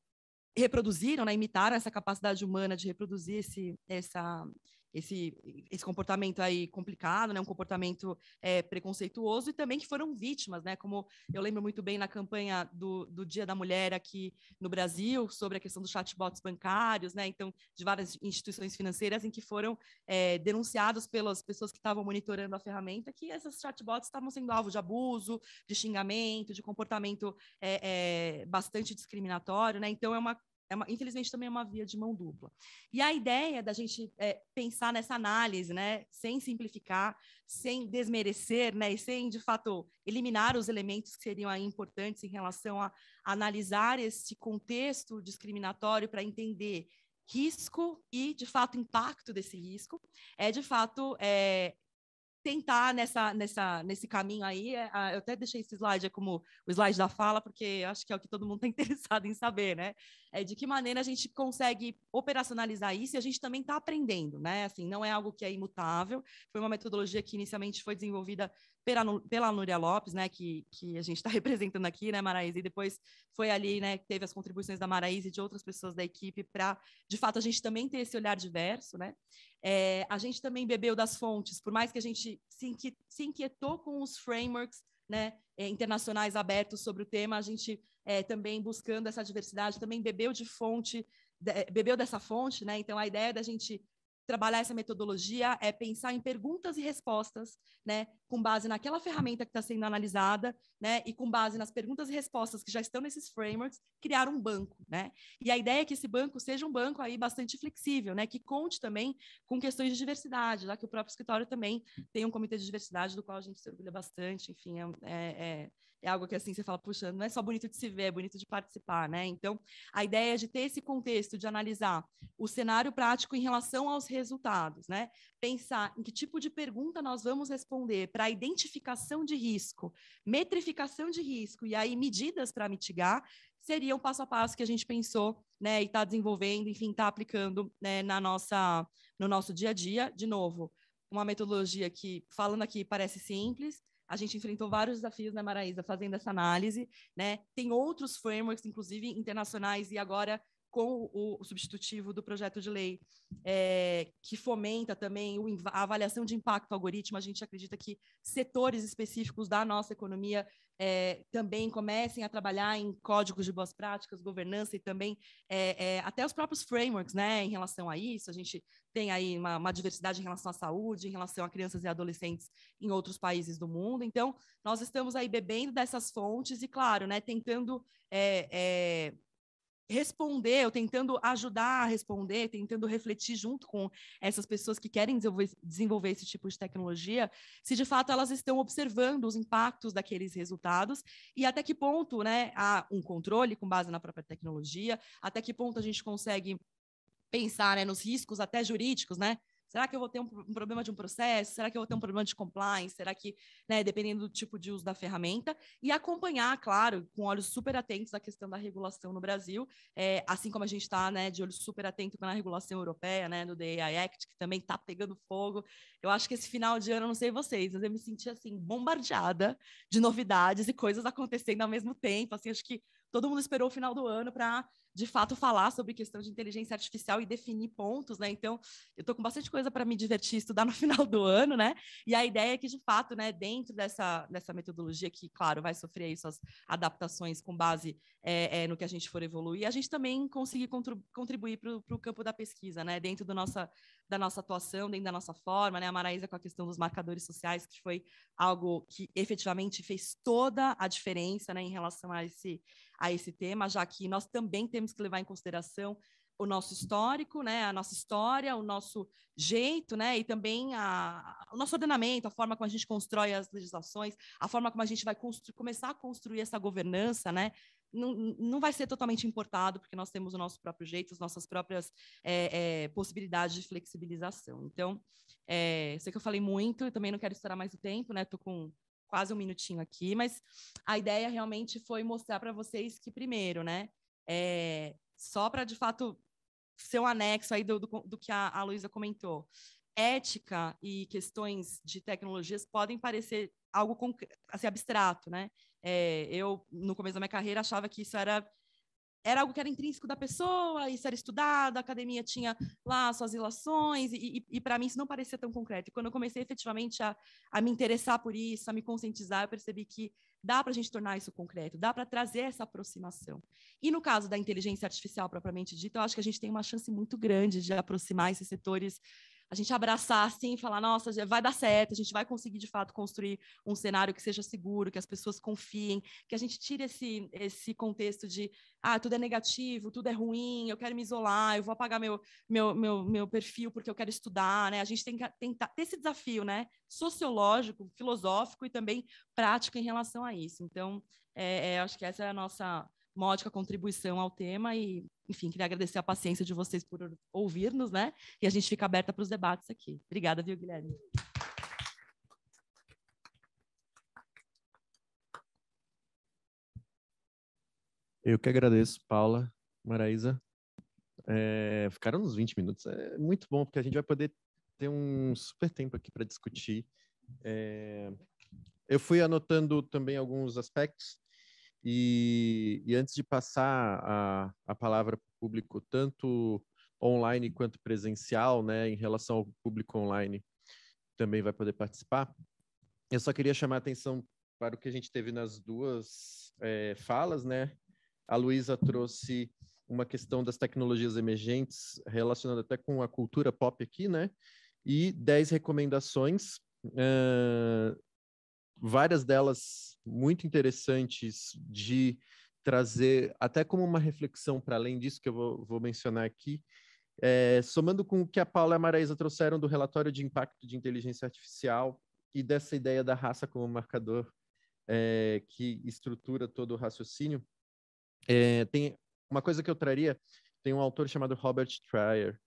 reproduziram, né? imitaram essa capacidade humana de reproduzir esse, essa, esse, esse comportamento aí complicado, né, um comportamento é, preconceituoso e também que foram vítimas, né, como eu lembro muito bem na campanha do, do Dia da Mulher aqui no Brasil, sobre a questão dos chatbots bancários, né, então de várias instituições financeiras em que foram é, denunciados pelas pessoas que estavam monitorando a ferramenta que esses chatbots estavam sendo alvo de abuso, de xingamento, de comportamento é, bastante discriminatório, né, então é uma é uma, infelizmente também é uma via de mão dupla. E a ideia da gente é, pensar nessa análise, né, sem simplificar, sem desmerecer, né, e sem de fato eliminar os elementos que seriam aí importantes em relação a analisar esse contexto discriminatório para entender risco e, de fato, impacto desse risco, é, de fato, é, tentar nessa, nessa, nesse caminho aí. É, ah, eu até deixei esse slide como o slide da fala, porque acho que é o que todo mundo está interessado em saber, né? É de que maneira a gente consegue operacionalizar isso e a gente também está aprendendo, né? Assim, não é algo que é imutável. Foi uma metodologia que inicialmente foi desenvolvida pela, pela Núria Lopes, né, que, que a gente está representando aqui, né, Maraísa, e depois foi ali, né, que teve as contribuições da Maraísa e de outras pessoas da equipe para, de fato, a gente também ter esse olhar diverso, né, é, a gente também bebeu das fontes, por mais que a gente se inquietou com os frameworks né, eh, internacionais abertos sobre o tema, a gente é, também buscando essa diversidade, também bebeu de fonte, de, bebeu dessa fonte, né? Então a ideia da gente trabalhar essa metodologia é pensar em perguntas e respostas, né, com base naquela ferramenta que está sendo analisada, né, e com base nas perguntas e respostas que já estão nesses frameworks, criar um banco, né? E a ideia é que esse banco seja um banco aí bastante flexível, né, que conte também com questões de diversidade, já que o próprio escritório também tem um comitê de diversidade do qual a gente se orgulha bastante, enfim, é, é, é é algo que assim você fala, puxa, não é só bonito de se ver, é bonito de participar, né? Então, a ideia é de ter esse contexto, de analisar o cenário prático em relação aos resultados, né? Pensar em que tipo de pergunta nós vamos responder para identificação de risco, metrificação de risco e aí medidas para mitigar, seria um passo a passo que a gente pensou, né, e está desenvolvendo, enfim, está aplicando né, na nossa, no nosso dia a dia, de novo, uma metodologia que, falando aqui, parece simples, a gente enfrentou vários desafios, na Maraísa, fazendo essa análise, né? Tem outros frameworks, inclusive internacionais, e agora com o substitutivo do projeto de lei, é, que fomenta também o, a avaliação de impacto algoritmo. A gente acredita que setores específicos da nossa economia é, também comecem a trabalhar em códigos de boas práticas, governança e também é, é, até os próprios frameworks né, em relação a isso. A gente tem aí uma, uma diversidade em relação à saúde, em relação a crianças e adolescentes em outros países do mundo. Então, nós estamos aí bebendo dessas fontes e, claro, né, tentando é, é, responder, ou tentando ajudar a responder, tentando refletir junto com essas pessoas que querem desenvolver esse tipo de tecnologia, se de fato elas estão observando os impactos daqueles resultados e até que ponto né, há um controle com base na própria tecnologia, até que ponto a gente consegue pensar né, nos riscos até jurídicos, né? Será que eu vou ter um, um, problema de um processo? Será que eu vou ter um problema de compliance? Será que, né, dependendo do tipo de uso da ferramenta? E acompanhar, claro, com olhos super atentos à questão da regulação no Brasil, é, assim como a gente está né, de olho super atento na regulação europeia, né, no The Act, que também está pegando fogo. Eu acho que esse final de ano, não sei vocês, mas eu me senti assim, bombardeada de novidades e coisas acontecendo ao mesmo tempo. Assim, acho que todo mundo esperou o final do ano para de fato falar sobre questão de inteligência artificial e definir pontos, né? Então, eu estou com bastante coisa para me divertir estudar no final do ano, né? E a ideia é que, de fato, né, dentro dessa, dessa metodologia que, claro, vai sofrer aí suas adaptações com base é, é, no que a gente for evoluir, a gente também conseguir contribuir para o campo da pesquisa, né? Dentro do nossa, da nossa atuação, dentro da nossa forma, né? A Maraísa com a questão dos marcadores sociais, que foi algo que efetivamente fez toda a diferença, né, em relação a esse, a esse tema, já que nós também temos temos que levar em consideração o nosso histórico, né, a nossa história, o nosso jeito, né, e também a, o nosso ordenamento, a forma como a gente constrói as legislações, a forma como a gente vai começar a construir essa governança, né, não, não vai ser totalmente importado, porque nós temos o nosso próprio jeito, as nossas próprias é, é, possibilidades de flexibilização. Então, é, sei que eu falei muito, eu também não quero estourar mais o tempo, né, estou com quase um minutinho aqui, mas a ideia realmente foi mostrar para vocês que, primeiro, né, é, só para, de fato, ser um anexo aí do, do, do que a, a Luísa comentou. Ética e questões de tecnologias podem parecer algo assim, abstrato, né? É, eu, no começo da minha carreira, achava que isso era era algo que era intrínseco da pessoa, isso era estudado, a academia tinha lá suas ilações, e, e, e para mim isso não parecia tão concreto. E quando eu comecei efetivamente a, a me interessar por isso, a me conscientizar, eu percebi que dá para a gente tornar isso concreto, dá para trazer essa aproximação. E no caso da inteligência artificial propriamente dita, eu acho que a gente tem uma chance muito grande de aproximar esses setores a gente abraçar assim, falar, nossa, vai dar certo, a gente vai conseguir de fato construir um cenário que seja seguro, que as pessoas confiem, que a gente tire esse, esse contexto de, ah, tudo é negativo, tudo é ruim, eu quero me isolar, eu vou apagar meu, meu, meu, meu perfil porque eu quero estudar, né? A gente tem que tentar ter esse desafio, né? Sociológico, filosófico e também prático em relação a isso. Então, é, é, acho que essa é a nossa módica contribuição ao tema e enfim, queria agradecer a paciência de vocês por ouvir-nos, né? E a gente fica aberta para os debates aqui. Obrigada, viu, Guilherme? Eu que agradeço, Paula, Maraísa. É, ficaram uns 20 minutos. É muito bom, porque a gente vai poder ter um super tempo aqui para discutir. É, eu fui anotando também alguns aspectos. E, e antes de passar a, a palavra para o público, tanto online quanto presencial, né, em relação ao público online, também vai poder participar. Eu só queria chamar a atenção para o que a gente teve nas duas é, falas, né? A Luísa trouxe uma questão das tecnologias emergentes relacionada até com a cultura pop aqui, né? E 10 recomendações uh, várias delas muito interessantes de trazer, até como uma reflexão para além disso que eu vou, vou mencionar aqui, é, somando com o que a Paula e a Maraísa trouxeram do relatório de impacto de inteligência artificial e dessa ideia da raça como marcador é, que estrutura todo o raciocínio, é, tem uma coisa que eu traria, tem um autor chamado Robert Trier,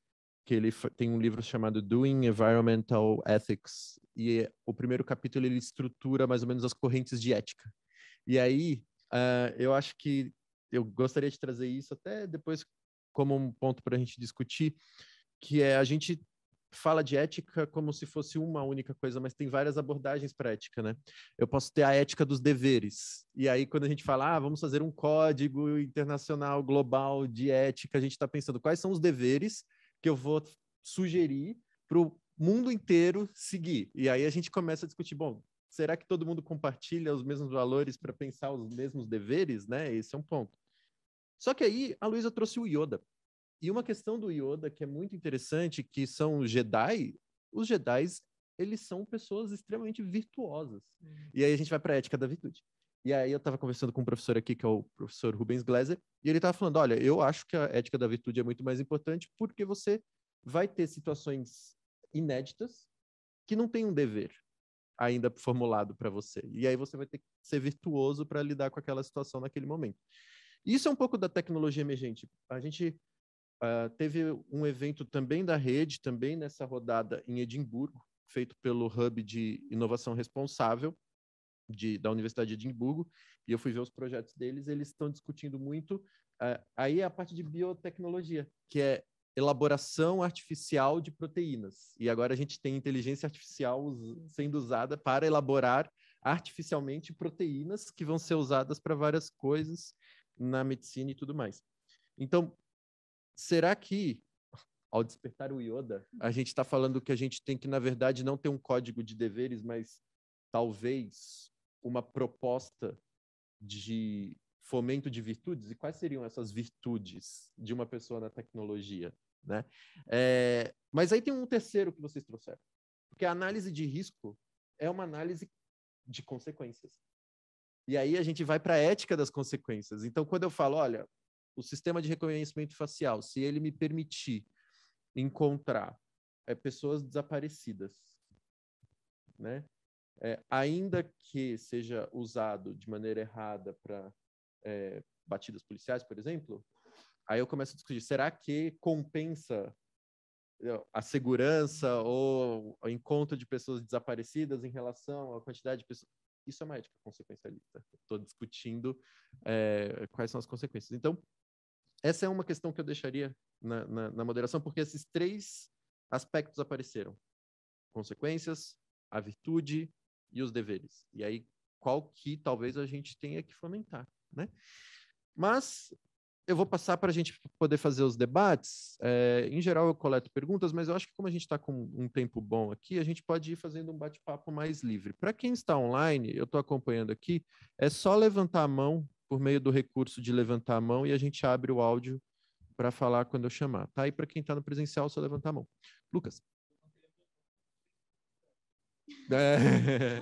que ele tem um livro chamado Doing Environmental Ethics e o primeiro capítulo ele estrutura mais ou menos as correntes de ética. E aí uh, eu acho que eu gostaria de trazer isso até depois como um ponto para a gente discutir, que é a gente fala de ética como se fosse uma única coisa, mas tem várias abordagens para ética, né? Eu posso ter a ética dos deveres. E aí, quando a gente fala, ah, vamos fazer um código internacional global de ética, a gente está pensando quais são os deveres que eu vou sugerir para o mundo inteiro seguir. E aí a gente começa a discutir, bom, será que todo mundo compartilha os mesmos valores para pensar os mesmos deveres, né? Esse é um ponto. Só que aí a Luísa trouxe o Yoda. E uma questão do Yoda que é muito interessante, que são os Jedi, os Jedi eles são pessoas extremamente virtuosas. E aí a gente vai para a ética da virtude. E aí eu estava conversando com um professor aqui, que é o professor Rubens Gleiser, e ele estava falando, olha, eu acho que a ética da virtude é muito mais importante porque você vai ter situações inéditas que não tem um dever ainda formulado para você. E aí você vai ter que ser virtuoso para lidar com aquela situação naquele momento. Isso é um pouco da tecnologia emergente. A gente uh, teve um evento também da rede, também nessa rodada em Edimburgo, feito pelo Hub de Inovação Responsável, de, da Universidade de Edimburgo, e eu fui ver os projetos deles, eles estão discutindo muito uh, aí é a parte de biotecnologia, que é elaboração artificial de proteínas. E agora a gente tem inteligência artificial sendo usada para elaborar artificialmente proteínas que vão ser usadas para várias coisas na medicina e tudo mais. Então, será que ao despertar o Yoda, a gente está falando que a gente tem que, na verdade, não ter um código de deveres, mas talvez uma proposta de fomento de virtudes e quais seriam essas virtudes de uma pessoa na tecnologia, né? É, mas aí tem um terceiro que vocês trouxeram, porque a análise de risco é uma análise de consequências. E aí a gente vai para a ética das consequências. Então, quando eu falo, olha, o sistema de reconhecimento facial, se ele me permitir encontrar é, pessoas desaparecidas, né? é, ainda que seja usado de maneira errada para é, batidas policiais, por exemplo, aí eu começo a discutir: será que compensa é, a segurança ou o encontro de pessoas desaparecidas em relação à quantidade de pessoas? Isso é uma ética consequencialista. Estou discutindo é, quais são as consequências. Então, essa é uma questão que eu deixaria na, na, na moderação, porque esses três aspectos apareceram: consequências, a virtude e os deveres. E aí, qual que talvez a gente tenha que fomentar, né? Mas eu vou passar para a gente poder fazer os debates. É, em geral, eu coleto perguntas, mas eu acho que como a gente está com um tempo bom aqui, a gente pode ir fazendo um bate-papo mais livre. Para quem está online, eu estou acompanhando aqui, é só levantar a mão por meio do recurso de levantar a mão e a gente abre o áudio para falar quando eu chamar, tá? E para quem está no presencial, é só levantar a mão. Lucas. É.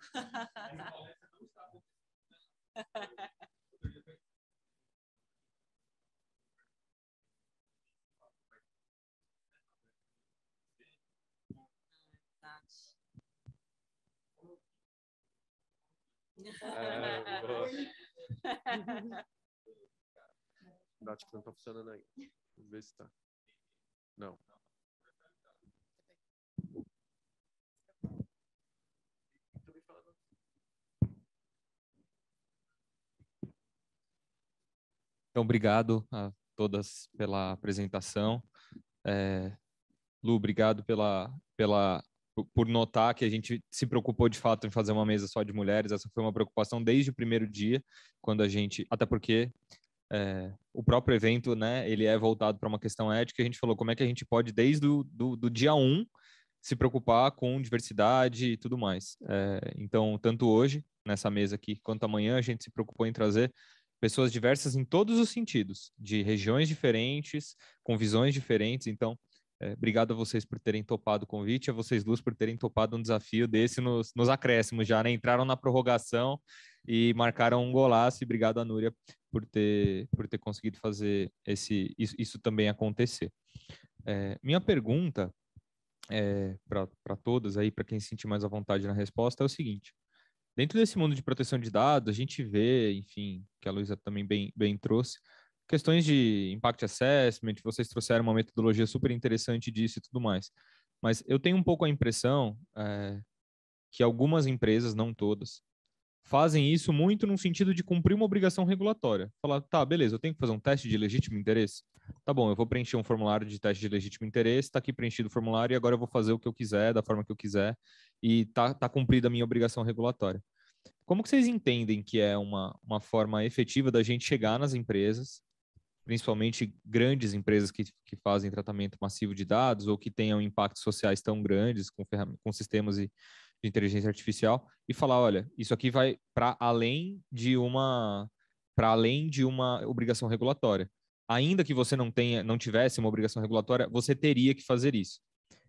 Ah, o não tá funcionando aí. Vamos ver se tá. Não. Então, obrigado a todas pela apresentação. É, Lu, obrigado pela, pela, por notar que a gente se preocupou de fato em fazer uma mesa só de mulheres. Essa foi uma preocupação desde o primeiro dia, quando a gente. Até porque é, o próprio evento, né, ele é voltado para uma questão ética. A gente falou como é que a gente pode, desde do, do, do dia 1, um, se preocupar com diversidade e tudo mais. É, então, tanto hoje, nessa mesa aqui, quanto amanhã, a gente se preocupou em trazer pessoas diversas em todos os sentidos, de regiões diferentes, com visões diferentes. Então, é, obrigado a vocês por terem topado o convite, a vocês duas por terem topado um desafio desse nos, nos acréscimos já, né? Entraram na prorrogação e marcaram um golaço. E obrigado a Núria por ter, por ter conseguido fazer esse, isso, isso também acontecer. É, minha pergunta é, para todas aí, para quem se sentir mais à vontade na resposta, é o seguinte. Dentro desse mundo de proteção de dados, a gente vê, enfim, que a Luísa também bem, bem trouxe, questões de impact assessment, vocês trouxeram uma metodologia super interessante disso e tudo mais. Mas eu tenho um pouco a impressão é, que algumas empresas, não todas, fazem isso muito no sentido de cumprir uma obrigação regulatória. Falar, tá, beleza, eu tenho que fazer um teste de legítimo interesse? Tá bom, eu vou preencher um formulário de teste de legítimo interesse, tá aqui preenchido o formulário e agora eu vou fazer o que eu quiser, da forma que eu quiser, e tá, tá cumprida a minha obrigação regulatória. Como que vocês entendem que é uma, uma forma efetiva da gente chegar nas empresas, principalmente grandes empresas que, que fazem tratamento massivo de dados ou que tenham impactos sociais tão grandes com, com sistemas e de inteligência artificial e falar, olha, isso aqui vai para além de uma para além de uma obrigação regulatória. Ainda que você não tenha, não tivesse uma obrigação regulatória, você teria que fazer isso.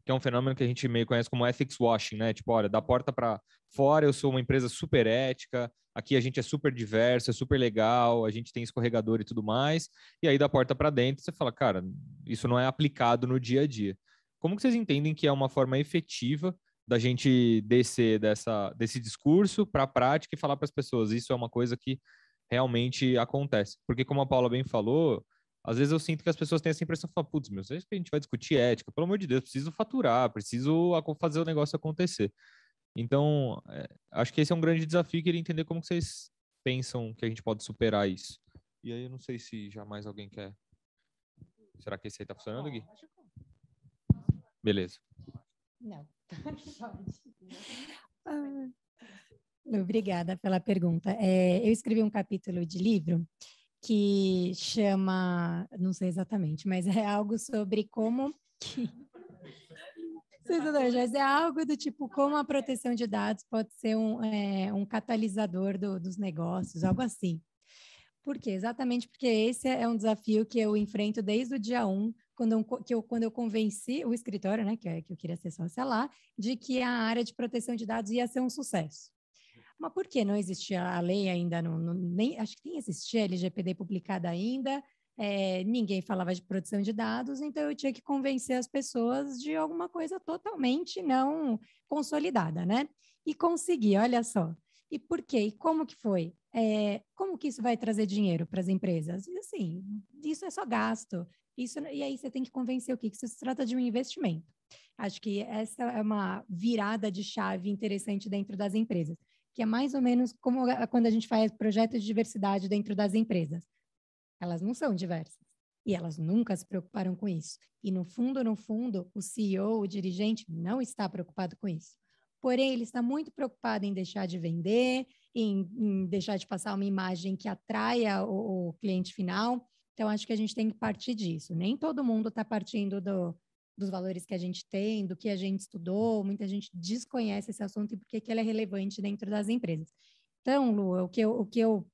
Que é um fenômeno que a gente meio conhece como ethics washing, né? Tipo, olha, da porta para fora eu sou uma empresa super ética, aqui a gente é super diversa, é super legal, a gente tem escorregador e tudo mais. E aí da porta para dentro você fala, cara, isso não é aplicado no dia a dia. Como que vocês entendem que é uma forma efetiva da gente descer dessa, desse discurso para a prática e falar para as pessoas. Isso é uma coisa que realmente acontece. Porque, como a Paula bem falou, às vezes eu sinto que as pessoas têm essa impressão de falar, putz, meu, que a gente vai discutir ética, pelo amor de Deus, preciso faturar, preciso fazer o negócio acontecer. Então, é, acho que esse é um grande desafio, querer entender como vocês pensam que a gente pode superar isso. E aí, eu não sei se já mais alguém quer... Será que esse aí está funcionando, Gui? Beleza. Não obrigada pela pergunta. É, eu escrevi um capítulo de livro que chama, não sei exatamente, mas é algo sobre como que é algo do tipo como a proteção de dados pode ser um, é, um catalisador do, dos negócios, algo assim. Por quê? Exatamente porque esse é um desafio que eu enfrento desde o dia 1, um, quando eu, que eu, quando eu convenci o escritório, né, que, é, que eu queria ser sócia lá, de que a área de proteção de dados ia ser um sucesso. Mas por que não existia a lei ainda? Não, não, nem, acho que nem existia a LGPD publicada ainda, é, ninguém falava de proteção de dados, então eu tinha que convencer as pessoas de alguma coisa totalmente não consolidada, né? E consegui, olha só. E por quê? E como que foi? É, como que isso vai trazer dinheiro para as empresas? E assim, isso é só gasto. Isso, e aí você tem que convencer o quê? Que isso se trata de um investimento. Acho que essa é uma virada de chave interessante dentro das empresas, que é mais ou menos como quando a gente faz projetos de diversidade dentro das empresas. Elas não são diversas e elas nunca se preocuparam com isso. E no fundo, no fundo, o CEO, o dirigente, não está preocupado com isso. Porém, ele está muito preocupado em deixar de vender, em, em deixar de passar uma imagem que atraia o, o, cliente final. Então, acho que a gente tem que partir disso. Nem todo mundo está partindo do, dos valores que a gente tem, do que a gente estudou. Muita gente desconhece esse assunto e por que ele é relevante dentro das empresas. Então, Lu, o que eu, o que eu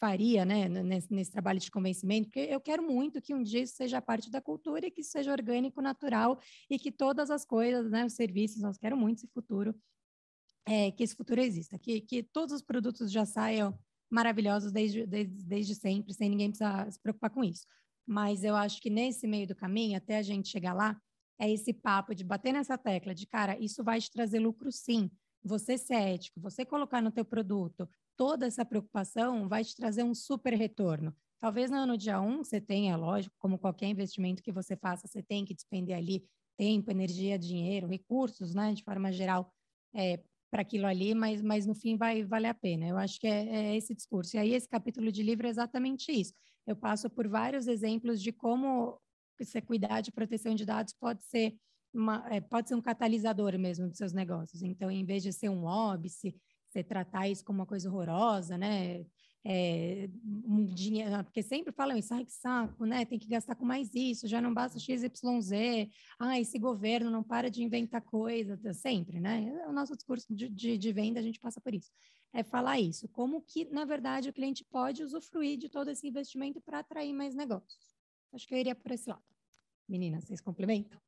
faria né, nesse, nesse, trabalho de convencimento, porque eu quero muito que um dia isso seja parte da cultura e que isso seja orgânico, natural e que todas as coisas, né, os serviços, nós quero muito esse futuro, é, que esse futuro exista, que, que todos os produtos já saiam maravilhosos desde, desde, desde sempre, sem ninguém precisar se preocupar com isso. Mas eu acho que nesse meio do caminho, até a gente chegar lá, é esse papo de bater nessa tecla de, cara, isso vai te trazer lucro sim, você ser ético, você colocar no teu produto, toda essa preocupação vai te trazer um super retorno. Talvez no dia um você tenha, lógico, como qualquer investimento que você faça, você tem que despender ali tempo, energia, dinheiro, recursos, né, de forma geral, é, para aquilo ali, mas, mas no fim vai valer a pena. Eu acho que é, é, esse discurso. E aí, esse capítulo de livro é exatamente isso. Eu passo por vários exemplos de como você cuidar de proteção de dados pode ser, uma, é, pode ser um catalisador mesmo dos seus negócios. Então, em vez de ser um óbice, você tratar isso como uma coisa horrorosa, né? É, um dinheiro, ah, porque sempre falam isso, ai que saco, né? Tem que gastar com mais isso, já não basta XYZ, ah, esse governo não para de inventar coisa, tá, sempre, né? É, o nosso discurso de, de, de venda, a gente passa por isso. É falar isso, como que, na verdade, o cliente pode usufruir de todo esse investimento para atrair mais negócios. Acho que eu iria por esse lado. Meninas, vocês complementam?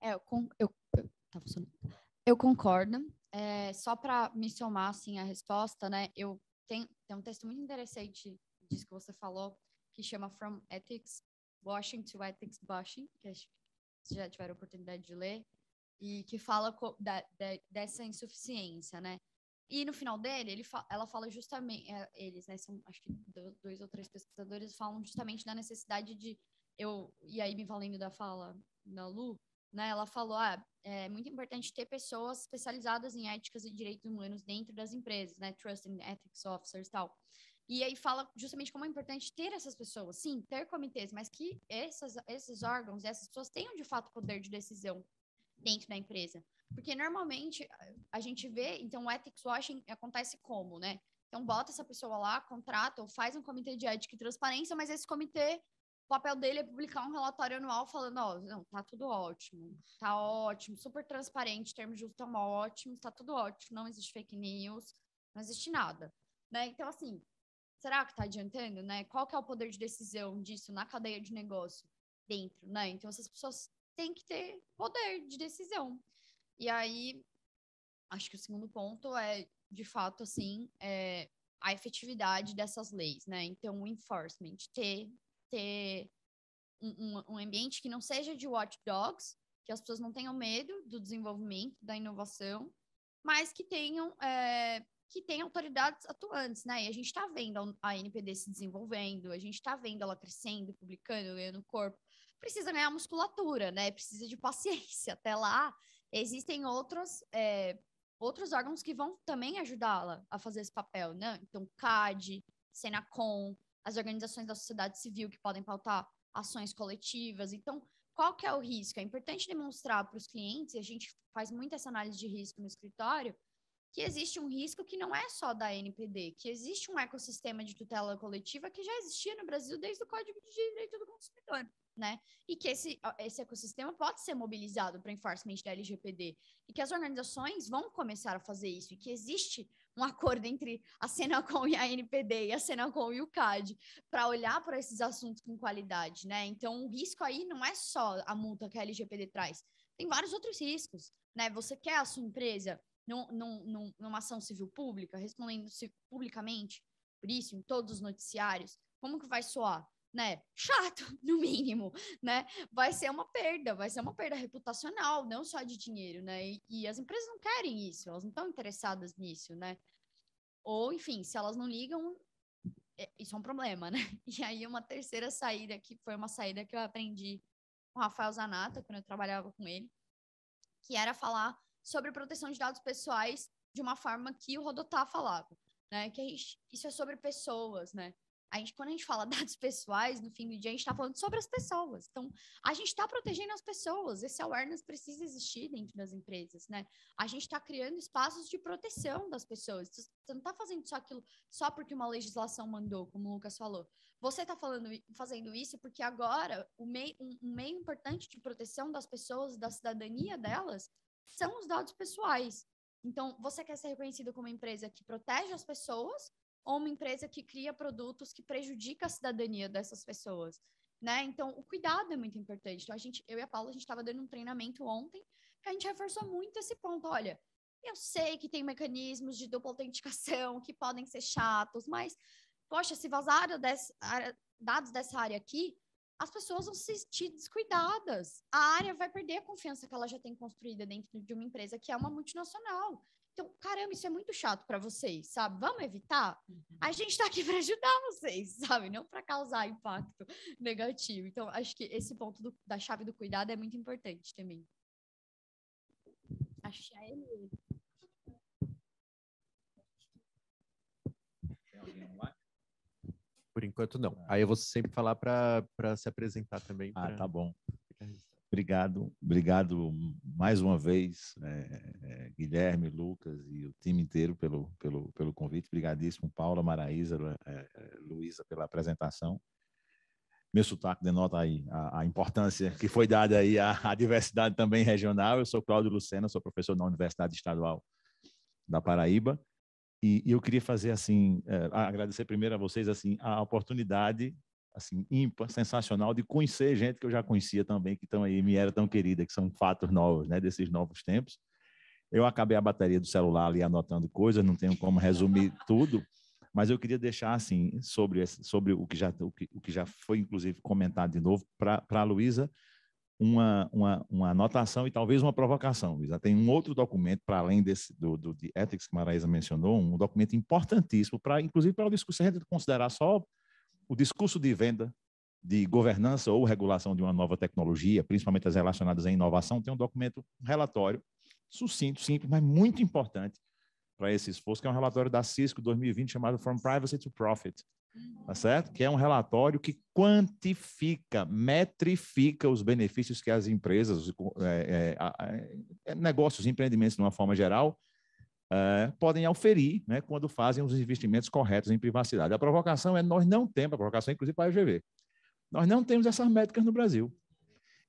É, eu, con eu, eu concordo é, só para me somar assim, a resposta, né? Eu tenho, tem um texto muito interessante disso que você falou, que chama From Ethics, Washing to Ethics Bushing, que acho que já tiveram oportunidade de ler, e que fala da, da, dessa insuficiência, né? E no final dele, ele fa ela fala justamente, é, eles, né, são, acho que dois ou três pesquisadores falam justamente da necessidade de eu, e aí me valendo da fala da Lu, né, ela falou, ah, é muito importante ter pessoas especializadas em éticas e direitos humanos dentro das empresas, né, Trust and Ethics Officers e tal. E aí fala justamente como é importante ter essas pessoas, sim, ter comitês, mas que essas, esses órgãos, essas pessoas tenham de fato poder de decisão dentro da empresa. Porque normalmente a gente vê, então o ethics washing acontece como, né? Então bota essa pessoa lá, contrata ou faz um comitê de ética e transparência, mas esse comitê o papel dele é publicar um relatório anual falando, ó, oh, não, tá tudo ótimo, tá ótimo, super transparente, termos de uso ótimos, tá tudo ótimo, não existe fake news, não existe nada, né? Então, assim, será que tá adiantando, né? Qual que é o poder de decisão disso na cadeia de negócio dentro, né? Então, essas pessoas têm que ter poder de decisão. E aí, acho que o segundo ponto é, de fato, assim, é, a efetividade dessas leis, né? Então, o enforcement, ter ter um, um, ambiente que não seja de watchdogs que as pessoas não tenham medo do desenvolvimento, da inovação, mas que tenham é, que tenham autoridades atuantes, né? E a gente está vendo a NPD se desenvolvendo, a gente está vendo ela crescendo, publicando, ganhando corpo. Precisa ganhar musculatura, né? Precisa de paciência. Até lá, existem outros, é, outros órgãos que vão também ajudá-la a fazer esse papel, né? Então, CAD, Senacom, as organizações da sociedade civil que podem pautar ações coletivas. Então, qual que é o risco? É importante demonstrar para os clientes, e a gente faz muito essa análise de risco no escritório, que existe um risco que não é só da NPD, que existe um ecossistema de tutela coletiva que já existia no Brasil desde o Código de Direito do Consumidor, né? E que esse, esse ecossistema pode ser mobilizado para enforcement da LGPD, e que as organizações vão começar a fazer isso, e que existe um acordo entre a Senacom e a NPD e a Senacom e o CAD para olhar para esses assuntos com qualidade, né? Então, o risco aí não é só a multa que a LGPD traz, tem vários outros riscos, né? Você quer a sua empresa num, num, numa ação civil pública, respondendo publicamente por isso em todos os noticiários, como que vai soar? né? Chato, no mínimo, né? Vai ser uma perda, vai ser uma perda reputacional, não só de dinheiro, né? E, e as empresas não querem isso, elas não estão interessadas nisso, né? Ou, enfim, se elas não ligam, é, isso é um problema, né? E aí, uma terceira saída, que foi uma saída que eu aprendi com o Rafael Zanata, quando eu trabalhava com ele, que era falar sobre proteção de dados pessoais de uma forma que o Rodotá falava, né? Que gente, isso é sobre pessoas, né? A gente, quando a gente fala dados pessoais, no fim do dia, a gente está falando sobre as pessoas. Então, a gente está protegendo as pessoas. Esse awareness precisa existir dentro das empresas, né? A gente está criando espaços de proteção das pessoas. Você não está fazendo só aquilo só porque uma legislação mandou, como o Lucas falou. Você está fazendo isso porque agora o meio, um, um meio importante de proteção das pessoas, da cidadania delas, são os dados pessoais. Então, você quer ser reconhecido como uma empresa que protege as pessoas ou uma empresa que cria produtos que prejudica a cidadania dessas pessoas. Né? Então, o cuidado é muito importante. Então, a gente, eu e a Paula, a gente estava dando um treinamento ontem, que a gente reforçou muito esse ponto. Olha, eu sei que tem mecanismos de dupla autenticação que podem ser chatos, mas, poxa, se vazaram dados dessa área aqui, as pessoas vão se sentir descuidadas. A área vai perder a confiança que ela já tem construída dentro de uma empresa que é uma multinacional. Então, caramba, isso é muito chato para vocês, sabe? Vamos evitar? Uhum. A gente está aqui para ajudar vocês, sabe? Não para causar impacto negativo. Então, acho que esse ponto do, da chave do cuidado é muito importante também. Achei é Tem alguém Por enquanto, não. Ah. Aí eu vou sempre falar para se apresentar também. Ah, tá bom. Obrigado, obrigado mais uma vez, é, é, Guilherme, Lucas e o time inteiro pelo, pelo, pelo convite. Obrigadíssimo, Paula, Maraísa, é, eh, Luísa, pela apresentação. Meu sotaque denota aí a, a importância que foi dada aí à, à, diversidade também regional. Eu sou Cláudio Lucena, sou professor na Universidade Estadual da Paraíba. E, e eu queria fazer assim, agradecer primeiro a vocês assim a oportunidade assim, ímpar, sensacional, de conhecer gente que eu já conhecia também, que estão aí, me era tão querida, que são fatos novos, né, desses novos tempos. Eu acabei a bateria do celular ali anotando coisas, não tenho como resumir tudo, mas eu queria deixar, assim, sobre, esse, sobre o, que já, o, que, o que já foi, inclusive, comentado de novo, para a Luísa, uma, uma, uma anotação e talvez uma provocação, Luísa. Tem um outro documento, para além desse do, do de Ethics que Maraísa mencionou, um documento importantíssimo, para inclusive para o discurso, se a gente considerar só o discurso de venda, de governança ou regulação de uma nova tecnologia, principalmente as relacionadas à inovação, tem um documento, um relatório sucinto, simples, mas muito importante para esse esforço, que é um relatório da Cisco 2020 chamado From Privacy to Profit, tá uhum. certo? Que é um relatório que quantifica, metrifica os benefícios que as empresas, é, é, é, negócios, empreendimentos, de uma forma geral, é, podem auferir né, quando fazem os investimentos corretos em privacidade. A provocação é nós não temos, a provocação inclusive para a IGV, nós não temos essas métricas no Brasil.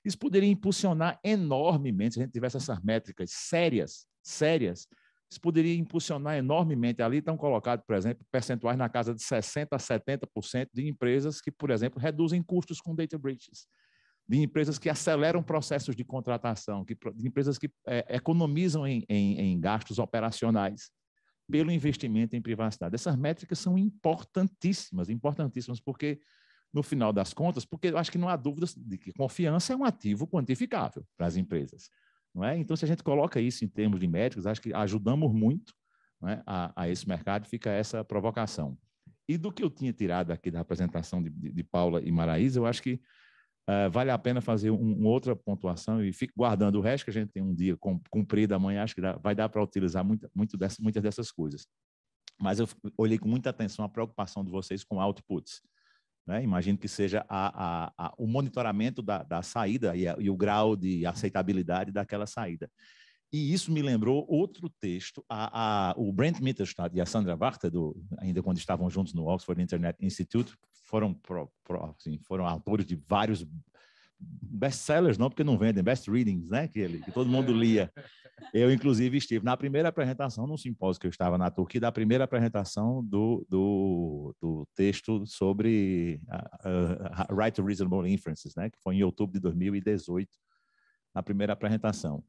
Isso poderia impulsionar enormemente, se a gente tivesse essas métricas sérias, sérias, isso poderia impulsionar enormemente. Ali estão colocados, por exemplo, percentuais na casa de 60% a 70% de empresas que, por exemplo, reduzem custos com data breaches de empresas que aceleram processos de contratação, que, de empresas que é, economizam em, em, em gastos operacionais pelo investimento em privacidade. Essas métricas são importantíssimas, importantíssimas, porque no final das contas, porque eu acho que não há dúvidas de que confiança é um ativo quantificável para as empresas. Não é? Então, se a gente coloca isso em termos de métricas, acho que ajudamos muito é? a, a, esse mercado, fica essa provocação. E do que eu tinha tirado aqui da apresentação de, de, de Paula e Maraísa, eu acho que ah, vale a pena fazer uma outra pontuação e fico guardando o resto que a gente tem um dia cumprido amanhã, acho que dá, vai dar para utilizar muito, muito dessa, muitas dessas coisas. Mas eu olhei com muita atenção a preocupação de vocês com outputs. Né? Imagino que seja a, a, a, o monitoramento da, da saída e, e o grau de aceitabilidade daquela saída. E isso me lembrou outro texto, a, a, o Brent Mitterstadt e a Sandra Varta, do, ainda quando estavam juntos no Oxford Internet Institute, foram, pro, pro, assim, foram autores de vários best-sellers, não porque não vendem, best readings, né? Que, ele, que todo mundo lia. Eu, inclusive, estive na primeira apresentação, num simpósio que eu estava na Turquia, da primeira apresentação do, do, do texto sobre uh, uh, Right to Reasonable Inferences, né? Que foi em outubro de 2018, na primeira apresentação.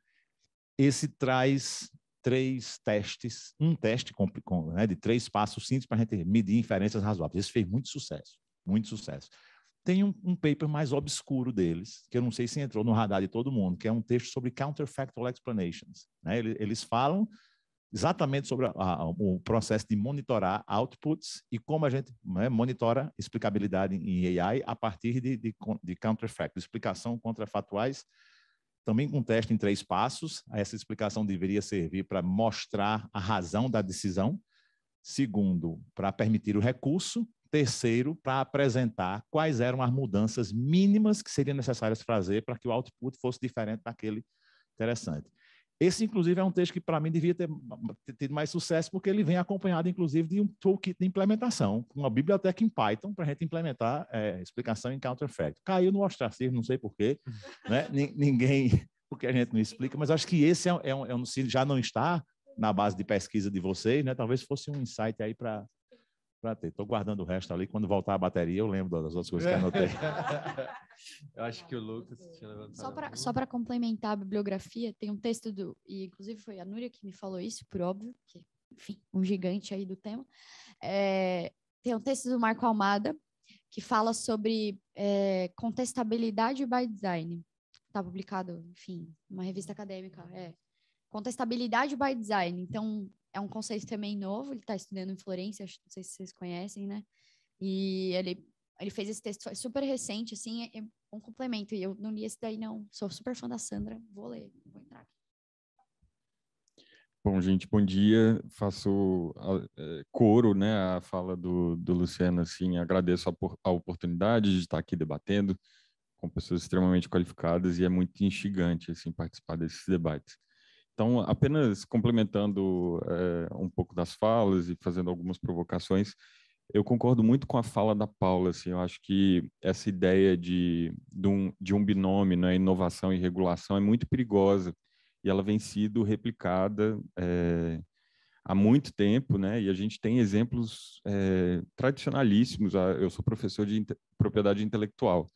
Esse traz três testes, um teste né, de três passos simples para a gente medir inferências razoáveis. Esse fez muito sucesso muito sucesso. Tem um, um, paper mais obscuro deles, que eu não sei se entrou no radar de todo mundo, que é um texto sobre counterfactual explanations. Né? Eles, eles falam exatamente sobre a, a, o processo de monitorar outputs e como a gente né, monitora explicabilidade em AI a partir de, de, de explicação contrafatuais, também com teste em três passos. Essa explicação deveria servir para mostrar a razão da decisão, segundo, para permitir o recurso, terceiro para apresentar quais eram as mudanças mínimas que seriam necessárias fazer para que o output fosse diferente daquele interessante. Esse, inclusive, é um texto que, para mim, devia ter tido mais sucesso, porque ele vem acompanhado, inclusive, de um toolkit de implementação, uma biblioteca em Python para a gente implementar é, explicação em counterfact. Caiu no ostracismo, não sei porquê, né? ninguém, porque a gente não explica, mas acho que esse é, é, um, é um, se já não está na base de pesquisa de vocês, né? talvez fosse um insight aí para para ter. Estou guardando o resto ali. Quando voltar a bateria, eu lembro das outras coisas que anotei. eu acho que o Lucas tinha levantado. Só para complementar a bibliografia, tem um texto do. E inclusive foi a Núria que me falou isso, por óbvio, que, enfim, um gigante aí do tema. É, tem um texto do Marco Almada que fala sobre é, contestabilidade by design. Está publicado, enfim, uma revista acadêmica. É, contestabilidade by design. Então, é um conceito também novo, ele está estudando em Florença, não sei se vocês conhecem, né? E ele, ele fez esse texto super recente, assim, é, é um complemento. E eu não li esse daí, não. Sou super fã da Sandra, vou ler, vou entrar aqui. Bom, gente, bom dia. Faço é, coro né, a fala do, do Luciano, assim, agradeço a, por, a oportunidade de estar aqui debatendo com pessoas extremamente qualificadas e é muito instigante, assim, participar desses debates. Então, apenas complementando é, um pouco das falas e fazendo algumas provocações, eu concordo muito com a fala da Paula. Assim, eu acho que essa ideia de, de, um, de um binômio, né, inovação e regulação, é muito perigosa e ela vem sido replicada é, há muito tempo, né? E a gente tem exemplos é, tradicionalíssimos. Ah, eu sou professor de inte propriedade intelectual.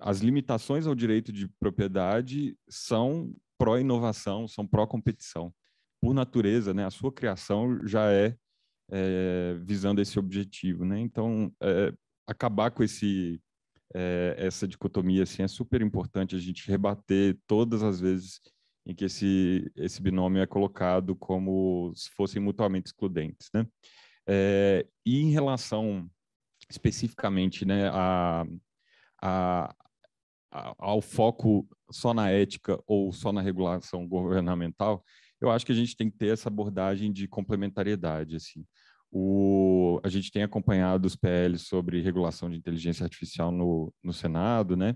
As limitações ao direito de propriedade são pró-inovação, são pró-competição. Por natureza, né, a sua criação já é, é visando esse objetivo. Né? Então, é, acabar com esse, é, essa dicotomia assim, é super importante a gente rebater todas as vezes em que esse, esse binômio é colocado como se fossem mutuamente excludentes. Né? É, e em relação especificamente né, a, a, ao foco só na ética ou só na regulação governamental, eu acho que a gente tem que ter essa abordagem de complementariedade. Assim. O, a gente tem acompanhado os PLs sobre regulação de inteligência artificial no, no Senado, né?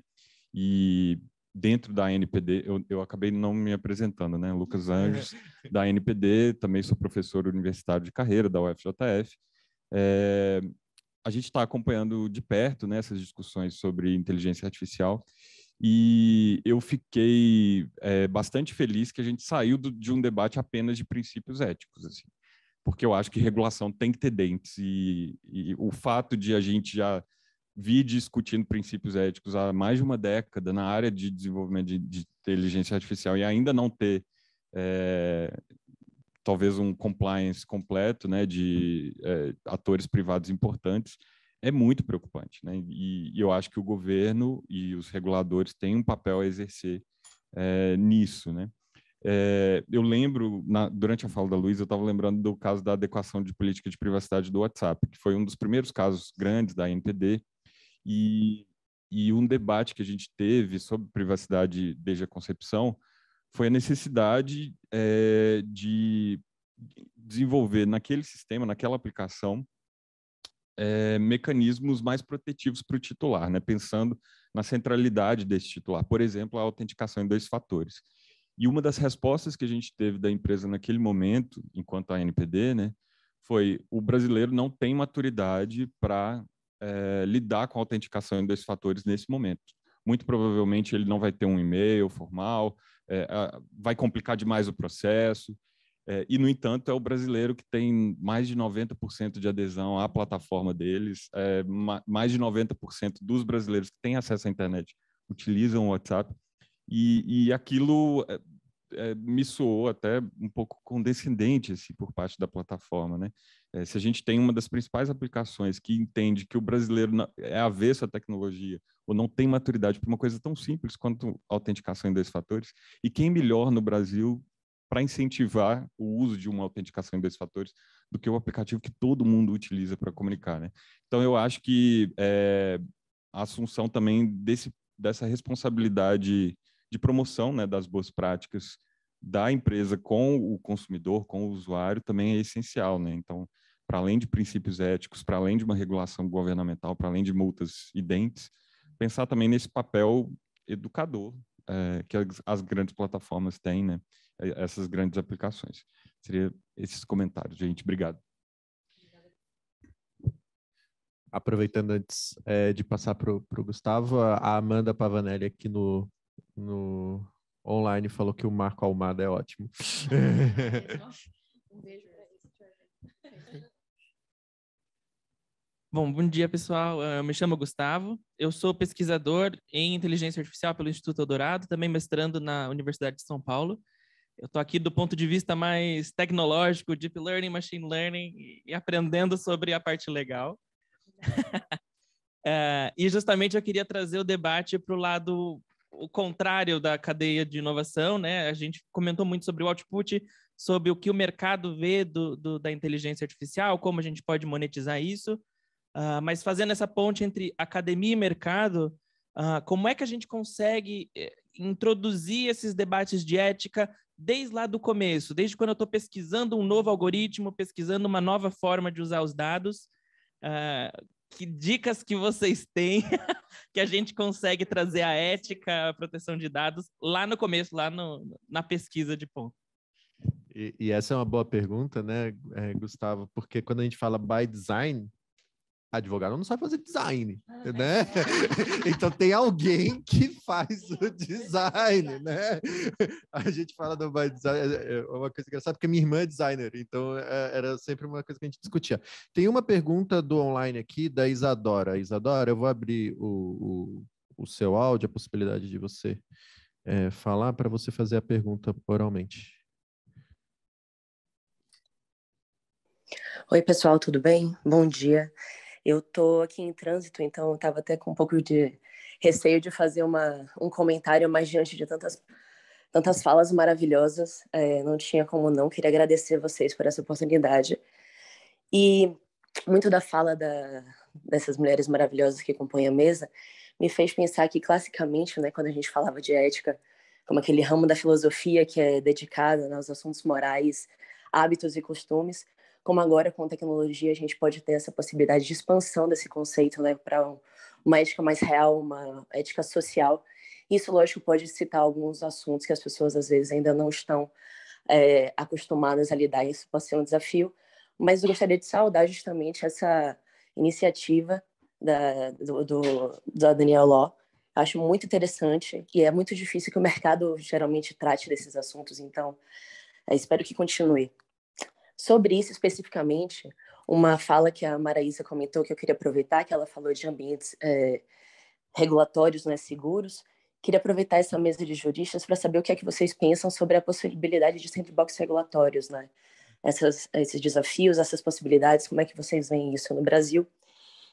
E dentro da NPD, eu, eu acabei não me apresentando, né? Lucas Anjos, da NPD, também sou professor universitário de carreira da UFJF. É, a gente está acompanhando de perto né, essas discussões sobre inteligência artificial e eu fiquei é, bastante feliz que a gente saiu do, de um debate apenas de princípios éticos, assim, porque eu acho que regulação tem que ter dentes e, e o fato de a gente já vir discutindo princípios éticos há mais de uma década na área de desenvolvimento de, de inteligência artificial e ainda não ter é, talvez um compliance completo né, de é, atores privados importantes, é muito preocupante. Né? E, e, eu acho que o governo e os reguladores têm um papel a exercer é, nisso. Né? É, eu lembro, na, durante a fala da Luísa, eu estava lembrando do caso da adequação de política de privacidade do WhatsApp, que foi um dos primeiros casos grandes da NPD, e, e um debate que a gente teve sobre privacidade desde a concepção foi a necessidade é, de desenvolver naquele sistema, naquela aplicação, é, mecanismos mais protetivos para o titular, né? pensando na centralidade desse titular, por exemplo, a autenticação em dois fatores. E uma das respostas que a gente teve da empresa naquele momento, enquanto a NPD, né, foi o brasileiro não tem maturidade para é, lidar com a autenticação em dois fatores nesse momento. Muito provavelmente ele não vai ter um e-mail formal, é, vai complicar demais o processo. É, e, no entanto, é o brasileiro que tem mais de 90% de adesão à plataforma deles. É, mais de 90% dos brasileiros que têm acesso à internet utilizam o WhatsApp. E, e aquilo é, é, me soou até um pouco condescendente assim, por parte da plataforma, né? É, se a gente tem uma das principais aplicações que entende que o brasileiro é avesso à tecnologia ou não tem maturidade para uma coisa tão simples quanto autenticação em dois fatores, e quem melhor no Brasil para incentivar o uso de uma autenticação em dois fatores do que o aplicativo que todo mundo utiliza para comunicar, né? Então eu acho que é, a assunção também desse dessa responsabilidade de promoção né, das boas práticas da empresa com o consumidor, com o usuário, também é essencial. Né? Então, para além de princípios éticos, para além de uma regulação governamental, para além de multas e dentes, pensar também nesse papel educador é, que as, as, grandes plataformas têm, né? essas grandes aplicações. Seria esses comentários, gente. Obrigado. Aproveitando antes é, de passar para o Gustavo, a Amanda Pavanelli aqui no, no online falou que o Marco Almada é ótimo. um beijo Bom, bom dia, pessoal. Ah, eu me chamo Gustavo. Eu sou pesquisador em inteligência artificial pelo Instituto Eldorado, também mestrando na Universidade de São Paulo. Eu estou aqui do ponto de vista mais tecnológico, deep learning, machine learning, e aprendendo sobre a parte legal. uh, e justamente eu queria trazer o debate para o lado o contrário da cadeia de inovação, né? A gente comentou muito sobre o output, sobre o que o mercado vê do, do da inteligência artificial, como a gente pode monetizar isso. Uh, mas fazendo essa ponte entre academia e mercado, uh, como é que a gente consegue eh, introduzir esses debates de ética desde lá do começo, desde quando eu estou pesquisando um novo algoritmo, pesquisando uma nova forma de usar os dados? Uh, que dicas que vocês têm que a gente consegue trazer a ética, a proteção de dados lá no começo, lá no, na pesquisa de ponto? E, e, essa é uma boa pergunta, né, é, Gustavo? Porque quando a gente fala by design, advogado não sabe fazer design, ah, é né? então tem alguém que faz o design, né? A gente fala do design, é, é uma coisa engraçada, porque minha irmã é designer, então é, era sempre uma coisa que a gente discutia. Tem uma pergunta do online aqui da Isadora. Isadora, eu vou abrir o, o, o seu áudio, a possibilidade de você é, falar para você fazer a pergunta oralmente. Oi, pessoal, tudo bem? Bom dia. Eu tô aqui em trânsito, então eu tava até com um pouco de receio de fazer uma, um comentário mais diante de tantas tantas falas maravilhosas. É, não tinha como não. Queria agradecer vocês por essa oportunidade. E muito da fala da, dessas mulheres maravilhosas que compõem a mesa me fez pensar que, classicamente, né, quando a gente falava de ética, como aquele ramo da filosofia que é dedicada né, aos assuntos morais, hábitos e costumes, como agora com tecnologia a gente pode ter essa possibilidade de expansão desse conceito né, para uma ética mais real, uma ética social. Isso, lógico, pode citar alguns assuntos que as pessoas às vezes ainda não estão é, acostumadas a lidar, isso pode ser um desafio, mas eu gostaria de saudar justamente essa iniciativa da, do, do, da Daniel Law. Acho muito interessante e é muito difícil que o mercado geralmente trate desses assuntos, então é, espero que continue. Sobre isso especificamente, uma fala que a Maraísa comentou que eu queria aproveitar, que ela falou de ambientes é, regulatórios né, seguros, queria aproveitar essa mesa de juristas para saber o que é que vocês pensam sobre a possibilidade de sandbox regulatórios, né? Essas, esses desafios, essas possibilidades, como é que vocês veem isso no Brasil?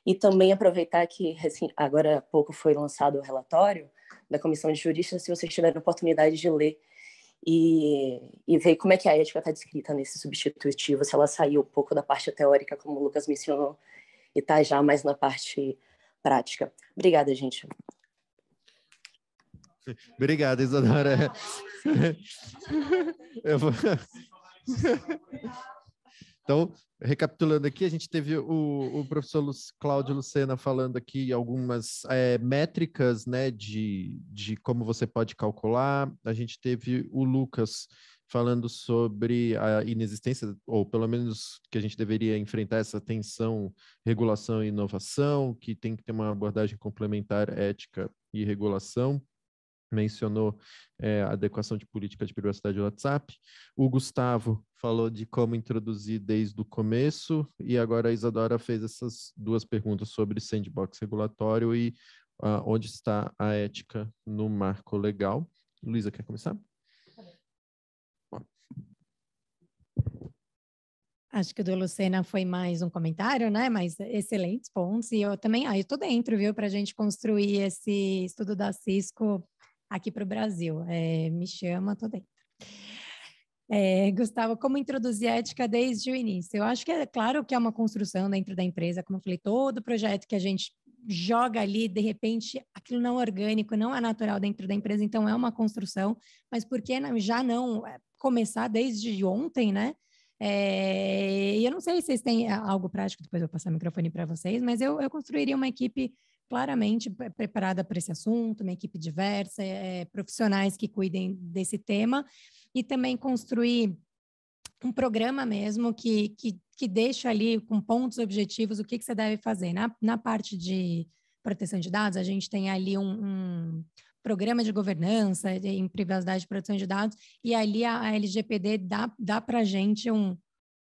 E também aproveitar que assim, agora há pouco foi lançado o relatório da Comissão de Juristas, se vocês tiverem oportunidade de ler, e, e ver como é que a ética está descrita nesse substitutivo, se ela saiu um pouco da parte teórica, como o Lucas mencionou, e está já mais na parte prática. Obrigada, gente. Obrigada, Isadora. Eu vou... Então, recapitulando aqui, a gente teve o, o professor Lu, Cláudio Lucena falando aqui algumas é, métricas né, de, de como você pode calcular. A gente teve o Lucas falando sobre a inexistência, ou pelo menos que a gente deveria enfrentar essa tensão regulação e inovação, que tem que ter uma abordagem complementar ética e regulação mencionou é, adequação de política de privacidade do WhatsApp. O Gustavo falou de como introduzir desde o começo, e agora a Isadora fez essas duas perguntas sobre sandbox regulatório e ah, onde está a ética no marco legal. Luísa, quer começar? Acho que o do Lucena foi mais um comentário, né? Mas excelentes pontos. E eu também, ah, eu tô dentro, viu, para a gente construir esse estudo da Cisco aqui para o Brasil. É, me chama, tô dentro. É, Gustavo, como introduzir a ética desde o início? Eu acho que é claro que é uma construção dentro da empresa, como eu falei, todo projeto que a gente joga ali, de repente, aquilo não é orgânico, não é natural dentro da empresa, então é uma construção, mas por que já não é, começar desde ontem, né? É, eu não sei se vocês têm é, algo prático, depois eu vou passar o microfone para vocês, mas eu, eu construiria uma equipe claramente preparada para esse assunto, uma equipe diversa, é, profissionais que cuidem desse tema e também construir um programa mesmo que, que, que deixa ali com pontos objetivos o que, que você deve fazer. Na, na parte de proteção de dados, a gente tem ali um, um programa de governança eh, em privacidade e proteção de dados, e ali a, a LGPD dá, dá para a gente um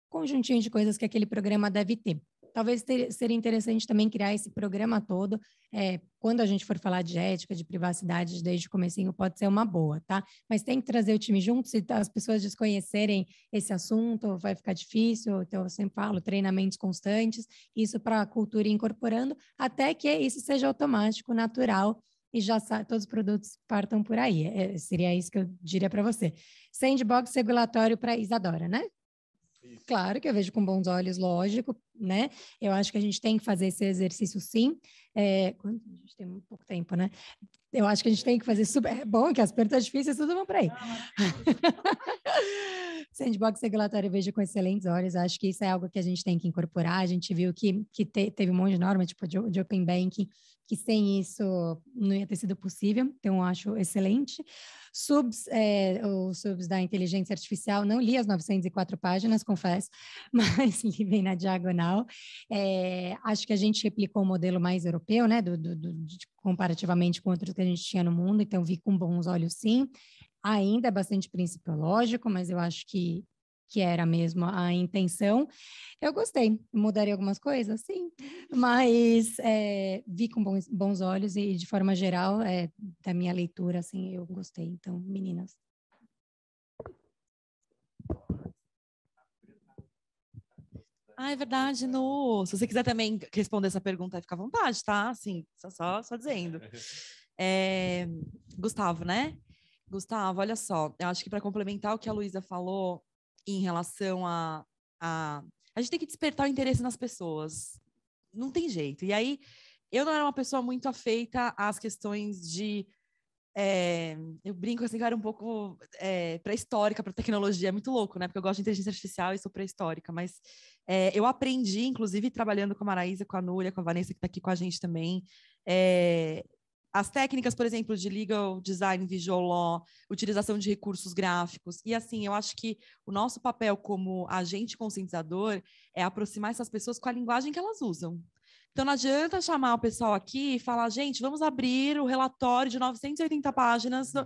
conjuntinho de coisas que aquele programa deve ter. Talvez ter, seria interessante também criar esse programa todo. É, quando a gente for falar de ética, de privacidade, desde o comecinho, pode ser uma boa, tá? Mas tem que trazer o time junto, se as pessoas desconhecerem esse assunto, vai ficar difícil. Então, eu sempre falo, treinamentos constantes, isso para a cultura incorporando, até que isso seja automático, natural e já todos os produtos partam por aí. É, seria isso que eu diria para você. Sandbox regulatório para Isadora, né? Isso. Claro que eu vejo com bons olhos, lógico, né? Eu acho que a gente tem que fazer esse exercício sim. É, a gente tem um pouco tempo, né? Eu acho que a gente tem que fazer super. É bom que as perguntas difíceis tudo vão para aí. Ah, Sandbox regulatório eu vejo com excelentes olhos. Acho que isso é algo que a gente tem que incorporar. A gente viu que, que te, teve um monte de norma, tipo de, de Open Banking, que sem isso não ia ter sido possível, então acho excelente. Subs, é, os subs da inteligência artificial, não li as 904 páginas, confesso, mas li bem na diagonal. É, acho que a gente replicou o um modelo mais europeu, né, do, do, do, comparativamente com outros que a gente tinha no mundo, então vi com bons olhos sim ainda é bastante principiológico, mas eu acho que, que era mesmo a intenção. Eu gostei, mudaria algumas coisas, sim, mas é, vi com bons, bons, olhos e, de forma geral, é, da minha leitura, assim, eu gostei. Então, meninas. Ah, é verdade, Nu. Se você quiser também responder essa pergunta, fica à vontade, tá? Assim, só, só, só dizendo. É, Gustavo, né? Gustavo, olha só, eu acho que para complementar o que a Luísa falou em relação a, a. A gente tem que despertar o interesse nas pessoas. Não tem jeito. E aí, eu não era uma pessoa muito afeita às questões de. É, eu brinco assim cara eu era um pouco é, pré-histórica para tecnologia, é muito louco, né? Porque eu gosto de inteligência artificial e sou pré-histórica, mas é, eu aprendi, inclusive, trabalhando com a Maraísa, com a Núria, com a Vanessa, que está aqui com a gente também, é, as técnicas, por exemplo, de legal design, visual law, utilização de recursos gráficos. E assim, eu acho que o nosso papel como agente conscientizador é aproximar essas pessoas com a linguagem que elas usam. Então não adianta chamar o pessoal aqui e falar, gente, vamos abrir o relatório de 980 páginas. Hum.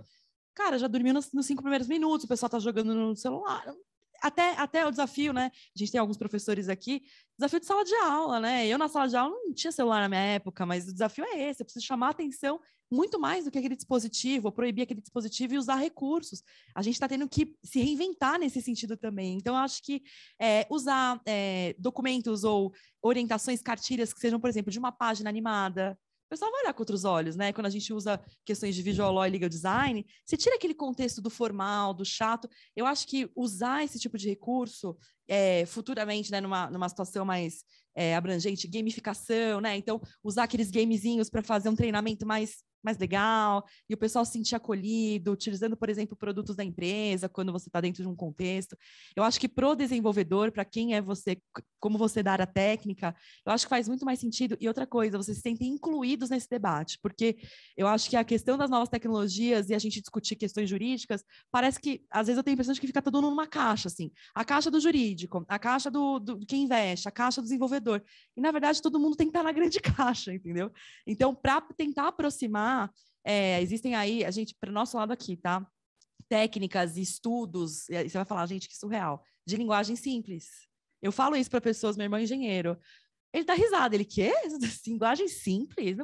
Cara, já dormiu nos, nos cinco primeiros minutos, o pessoal está jogando no celular. Não até, até o desafio, né? A gente tem alguns professores aqui, desafio de sala de aula, né? Eu na sala de aula não tinha celular na minha época, mas o desafio é esse, eu preciso chamar a atenção muito mais do que aquele dispositivo, ou proibir aquele dispositivo e usar recursos. A gente está tendo que se reinventar nesse sentido também. Então, eu acho que é, usar é, documentos ou orientações, cartilhas que sejam, por exemplo, de uma página animada, pessoal vai olhar com outros olhos, né? Quando a gente usa questões de visual law e legal design, você tira aquele contexto do formal, do chato. Eu acho que usar esse tipo de recurso é, futuramente, né, numa, numa situação mais é, abrangente, gamificação, né? Então, usar aqueles gamezinhos para fazer um treinamento mais mais legal, e o pessoal se sentir acolhido, utilizando, por exemplo, produtos da empresa, quando você está dentro de um contexto. Eu acho que pro desenvolvedor, para quem é você, como você dar a técnica, eu acho que faz muito mais sentido. E outra coisa, vocês se sentem incluídos nesse debate, porque eu acho que a questão das novas tecnologias e a gente discutir questões jurídicas, parece que, às vezes, eu tenho a impressão de que fica todo mundo numa caixa, assim. A caixa do jurídico, a caixa do, do quem investe, a caixa do desenvolvedor. E, na verdade, todo mundo tem que estar tá na grande caixa, entendeu? Então, para tentar aproximar é, existem aí, a gente, para o nosso lado aqui, tá? Técnicas, estudos, e você vai falar, gente, que surreal, de linguagem simples. Eu falo isso para pessoas, meu irmão é engenheiro. Ele dá risada, ele quê? Linguagem simples?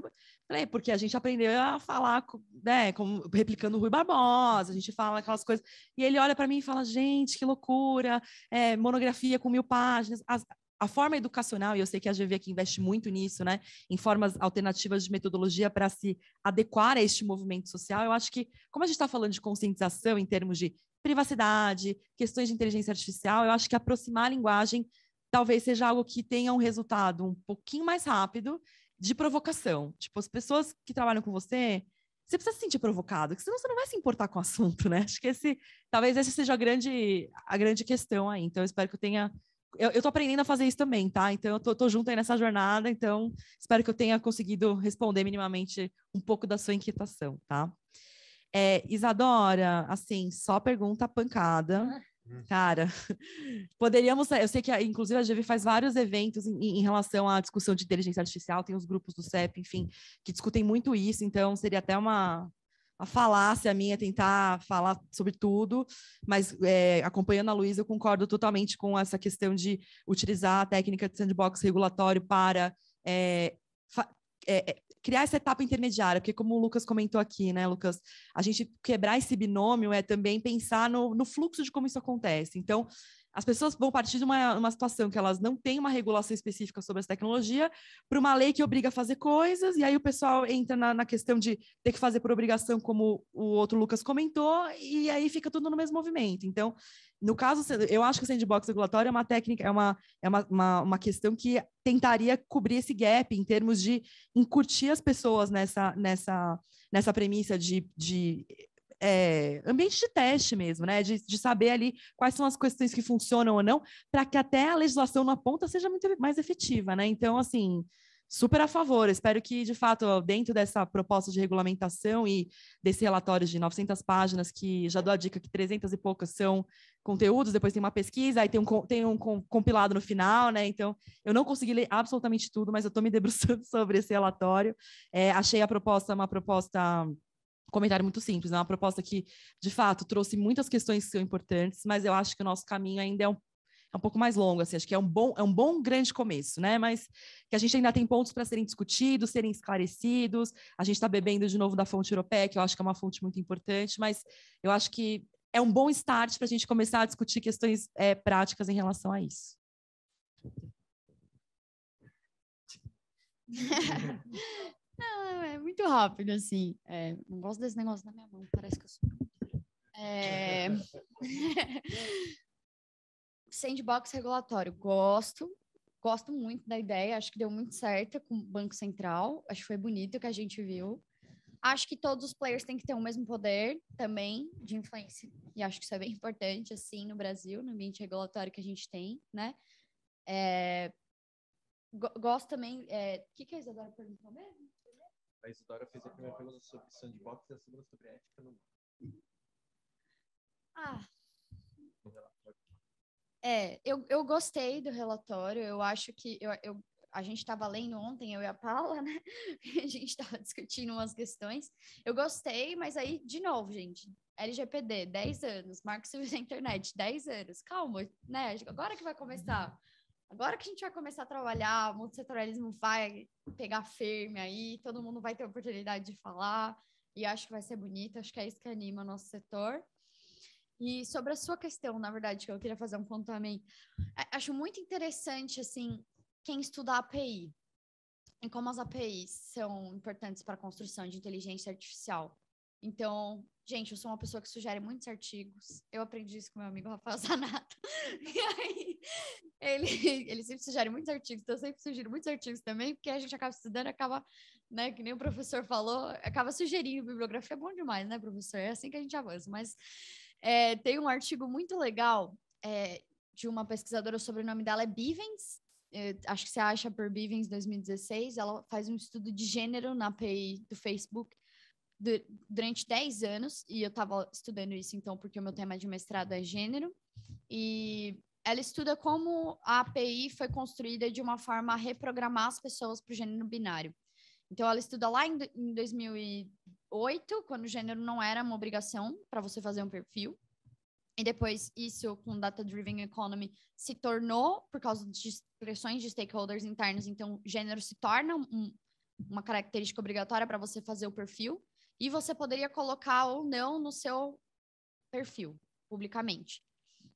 Falei, é, porque a gente aprendeu a falar, né, como, replicando o Rui Barbosa, a gente fala aquelas coisas. E ele olha para mim e fala, gente, que loucura, é, monografia com mil páginas. As, a forma educacional, e eu sei que a GV aqui investe muito nisso, né, em formas alternativas de metodologia para se adequar a este movimento social, eu acho que, como a gente está falando de conscientização em termos de privacidade, questões de inteligência artificial, eu acho que aproximar a linguagem talvez seja algo que tenha um resultado um pouquinho mais rápido de provocação. Tipo, as pessoas que trabalham com você, você precisa se sentir provocado, senão você não vai se importar com o assunto, né? Acho que esse, talvez essa seja a grande, a grande questão aí. Então, eu espero que eu tenha eu, eu tô aprendendo a fazer isso também, tá? Então eu tô, tô, junto aí nessa jornada, então espero que eu tenha conseguido responder minimamente um pouco da sua inquietação, tá? É, Isadora, assim, só pergunta pancada. Hum. Cara, poderíamos. Eu sei que, inclusive, a GV faz vários eventos em, em, relação à discussão de inteligência artificial, tem os grupos do CEP, enfim, que discutem muito isso, então seria até uma, a falácia minha tentar falar sobre tudo, mas é, acompanhando a Luísa, eu concordo totalmente com essa questão de utilizar a técnica de sandbox regulatório para é, é, é, criar essa etapa intermediária, porque como o Lucas comentou aqui, né, Lucas, a gente quebrar esse binômio é também pensar no, no fluxo de como isso acontece. Então, as pessoas vão partir de uma, uma situação que elas não têm uma regulação específica sobre essa tecnologia para uma lei que obriga a fazer coisas, e aí o pessoal entra na, na questão de ter que fazer por obrigação, como o outro Lucas comentou, e aí fica tudo no mesmo movimento. Então, no caso, eu acho que o sandbox regulatório é uma técnica, é uma, é uma, uma, uma, questão que tentaria cobrir esse gap em termos de encurtir as pessoas nessa, nessa, nessa premissa de, de é, ambiente de teste mesmo, né? De, de, saber ali quais são as questões que funcionam ou não, para que até a legislação na ponta seja muito mais efetiva, né? Então, assim, super a favor. Espero que, de fato, dentro dessa proposta de regulamentação e desse relatório de 900 páginas, que já dou a dica que 300 e poucas são conteúdos, depois tem uma pesquisa, aí tem um, tem um compilado no final, né? Então, eu não consegui ler absolutamente tudo, mas eu estou me debruçando sobre esse relatório. É, achei a proposta uma proposta comentário muito simples, é uma proposta que, de fato, trouxe muitas questões que são importantes, mas eu acho que o nosso caminho ainda é um, é um pouco mais longo, assim, acho que é um bom, é um bom grande começo, né? Mas que a gente ainda tem pontos para serem discutidos, serem esclarecidos, a gente está bebendo de novo da fonte europeia, que eu acho que é uma fonte muito importante, mas eu acho que é um bom start para a gente começar a discutir questões é, práticas em relação a isso. Não, é muito rápido, assim. É, não gosto desse negócio na minha mão, parece que eu sou. É... Sandbox regulatório, gosto. Gosto muito da ideia, acho que deu muito certo com o Banco Central. Acho que foi bonito o que a gente viu. Acho que todos os players têm que ter o mesmo poder também de influência. E acho que isso é bem importante, assim, no Brasil, no ambiente regulatório que a gente tem, né? É... Gosto também. O é, que, que a Isadora perguntou mesmo? A Isidora fez a primeira pergunta sobre sandbox e a segunda sobre ética no mundo. Ah. É, eu, eu gostei do relatório, eu acho que eu, eu a gente estava lendo ontem, eu e a Paula, né? A gente estava discutindo umas questões. Eu gostei, mas aí, de novo, gente, LGPD, 10 anos, Marcos Civil da Internet, 10 anos. Calma, né? Agora que vai começar Agora que a gente vai começar a trabalhar, o multissetoralismo vai pegar firme aí, todo mundo vai ter oportunidade de falar, e acho que vai ser bonito, acho que é isso que anima nosso setor. E sobre a sua questão, na verdade, que eu queria fazer um ponto também, acho muito interessante, assim, quem estuda API e como as APIs são importantes para a construção de inteligência artificial. Então, Gente, eu sou uma pessoa que sugere muitos artigos. Eu aprendi isso com meu amigo Rafael Zanato. E aí, ele, ele sempre sugere muitos artigos, então eu sempre sugiro muitos artigos também, porque a gente acaba estudando, acaba, né, que nem o professor falou, acaba sugerindo bibliografia. É bom demais, né, professor? É assim que a gente avança. Mas é, tem um artigo muito legal é, de uma pesquisadora, o sobrenome dela é Bivens, é, acho que você acha por Bivens 2016, ela faz um estudo de gênero na API do Facebook durante 10 anos, e eu estava estudando isso então, porque o meu tema é de mestrado é gênero, e ela estuda como a API foi construída de uma forma a reprogramar as pessoas para o gênero binário. Então, ela estuda lá em, em 2008, quando o gênero não era uma obrigação para você fazer um perfil. E depois, isso com Data Driven Economy se tornou, por causa de pressões de stakeholders internos, então, gênero se torna um, uma característica obrigatória para você fazer o perfil. E você poderia colocar ou não no seu perfil, publicamente.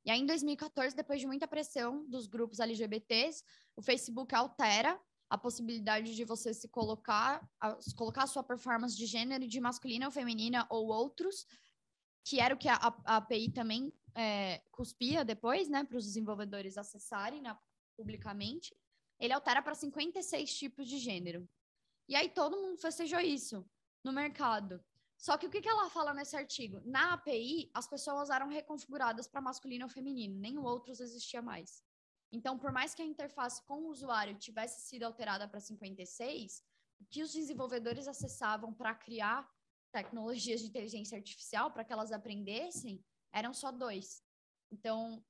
E aí, em 2014, depois de muita pressão dos grupos LGBTs, o Facebook altera a possibilidade de você se colocar, a, colocar a sua performance de gênero, de masculina ou feminina ou outros, que era o que a, a API também é, cuspia depois, né, para os desenvolvedores acessarem né, publicamente. Ele altera para 56 tipos de gênero. E aí todo mundo festejou isso no mercado. Só que o que, ela fala nesse artigo? Na API, as pessoas eram reconfiguradas para masculino ou feminino, nem outros existia mais. Então, por mais que a interface com o usuário tivesse sido alterada para 56, o que os desenvolvedores acessavam para criar tecnologias de inteligência artificial, para que elas aprendessem, eram só dois. Então,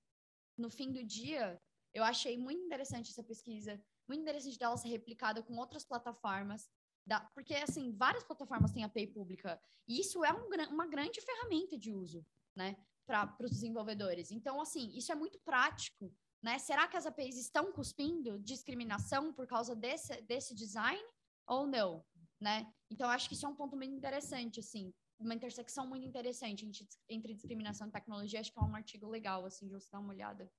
no fim do dia, eu achei muito interessante essa pesquisa, muito interessante dela ser replicada com outras plataformas, da, porque, assim, várias plataformas têm API pública. E isso é um, uma grande ferramenta de uso, né? Para os desenvolvedores. Então, assim, isso é muito prático, né? Será que as APIs estão cuspindo discriminação por causa desse, desse design ou não, né? Então, acho que isso é um ponto muito interessante, assim. Uma intersecção muito interessante entre, discriminação e tecnologia. Acho que é um artigo legal, assim, de você dar uma olhada.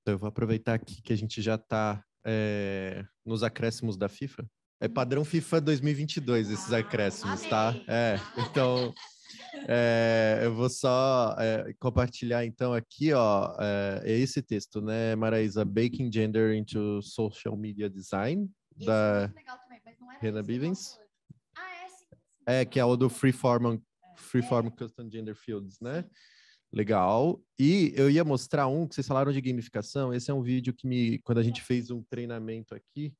Então, eu vou aproveitar aqui que a gente já está é, nos acréscimos da FIFA. É hum. padrão FIFA 2022 esses ah, acréscimos, tá? É, então é, eu vou só é, compartilhar então aqui, ó, é, é esse texto, né, Maraísa? Baking Gender into Social Media Design, da Rena é é Bivens. Ah, é, sim, sim. é, que é o do Freeform, Freeform Custom Gender Fields, né? Legal. E eu ia mostrar um que vocês falaram de gamificação. Esse é um vídeo que me, quando a gente fez um treinamento aqui,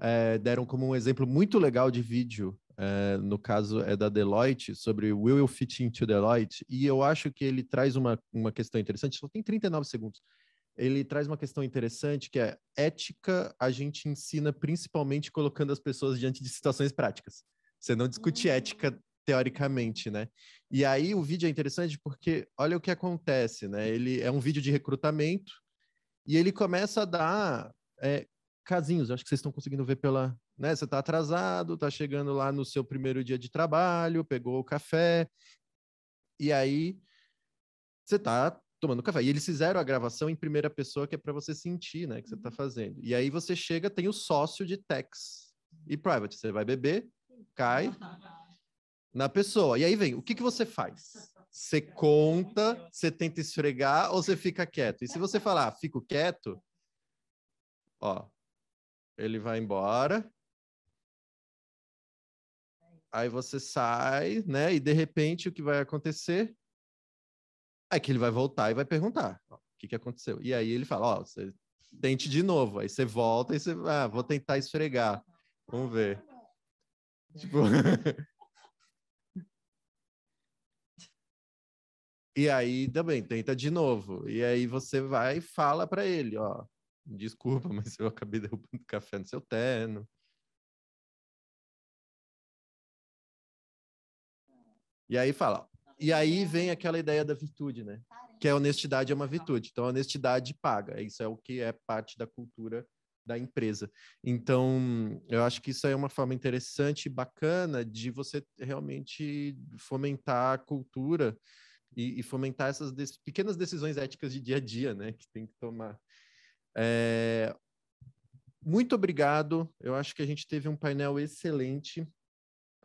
é, deram como um exemplo muito legal de vídeo. É, no caso é da Deloitte, sobre Will You Fit Into Deloitte. E eu acho que ele traz uma, uma questão interessante. Só tem 39 segundos. Ele traz uma questão interessante que é ética. A gente ensina principalmente colocando as pessoas diante de situações práticas. Você não discute hum. ética teoricamente, né? E aí o vídeo é interessante porque olha o que acontece, né? Ele é um vídeo de recrutamento e ele começa a dar é, casinhos. Acho que vocês estão conseguindo ver pela, né? Você está atrasado, está chegando lá no seu primeiro dia de trabalho, pegou o café e aí você está tomando café. E eles fizeram a gravação em primeira pessoa que é para você sentir, né? Que você está uhum. fazendo. E aí você chega, tem o sócio de tax e Private. Você vai beber, cai. na pessoa. E aí vem, o que, que você faz? Você conta, você tenta esfregar ou você fica quieto? E se você falar, ah, fico quieto, ó, ele vai embora. Aí você sai, né? E de repente o que vai acontecer é que ele vai voltar e vai perguntar o que, que aconteceu. E aí ele fala, ó, você tente de novo. Aí você volta e você, ah, vou tentar esfregar. Vamos ver. Tipo, E aí também tenta de novo. E aí você vai e fala para ele, ó, desculpa, mas eu acabei derrubando café no seu terno. E aí fala, e aí vem aquela ideia da virtude, né? Que a honestidade é uma virtude. Então a honestidade paga. Isso é o que é parte da cultura da empresa. Então, eu acho que isso é uma forma interessante e bacana de você realmente fomentar a cultura e, e fomentar essas pequenas decisões éticas de dia a dia, né, que tem que tomar. É, muito obrigado. Eu acho que a gente teve um painel excelente.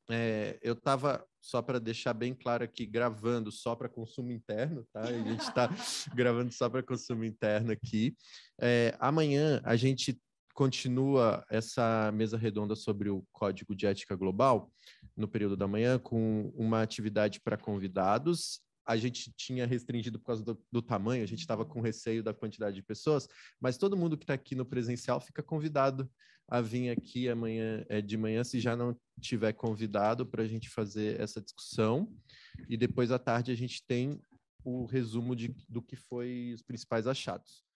É, eu estava, só para deixar bem claro aqui, gravando só para consumo interno, tá? A gente está gravando só para consumo interno aqui. É, amanhã a gente continua essa mesa redonda sobre o Código de Ética Global, no período da manhã, com uma atividade para convidados a gente tinha restringido por causa do, do tamanho, a gente estava com receio da quantidade de pessoas, mas todo mundo que está aqui no presencial fica convidado a vir aqui amanhã é, de manhã, se já não tiver convidado, para a gente fazer essa discussão. E depois à tarde a gente tem o resumo de, do que foi os principais achados.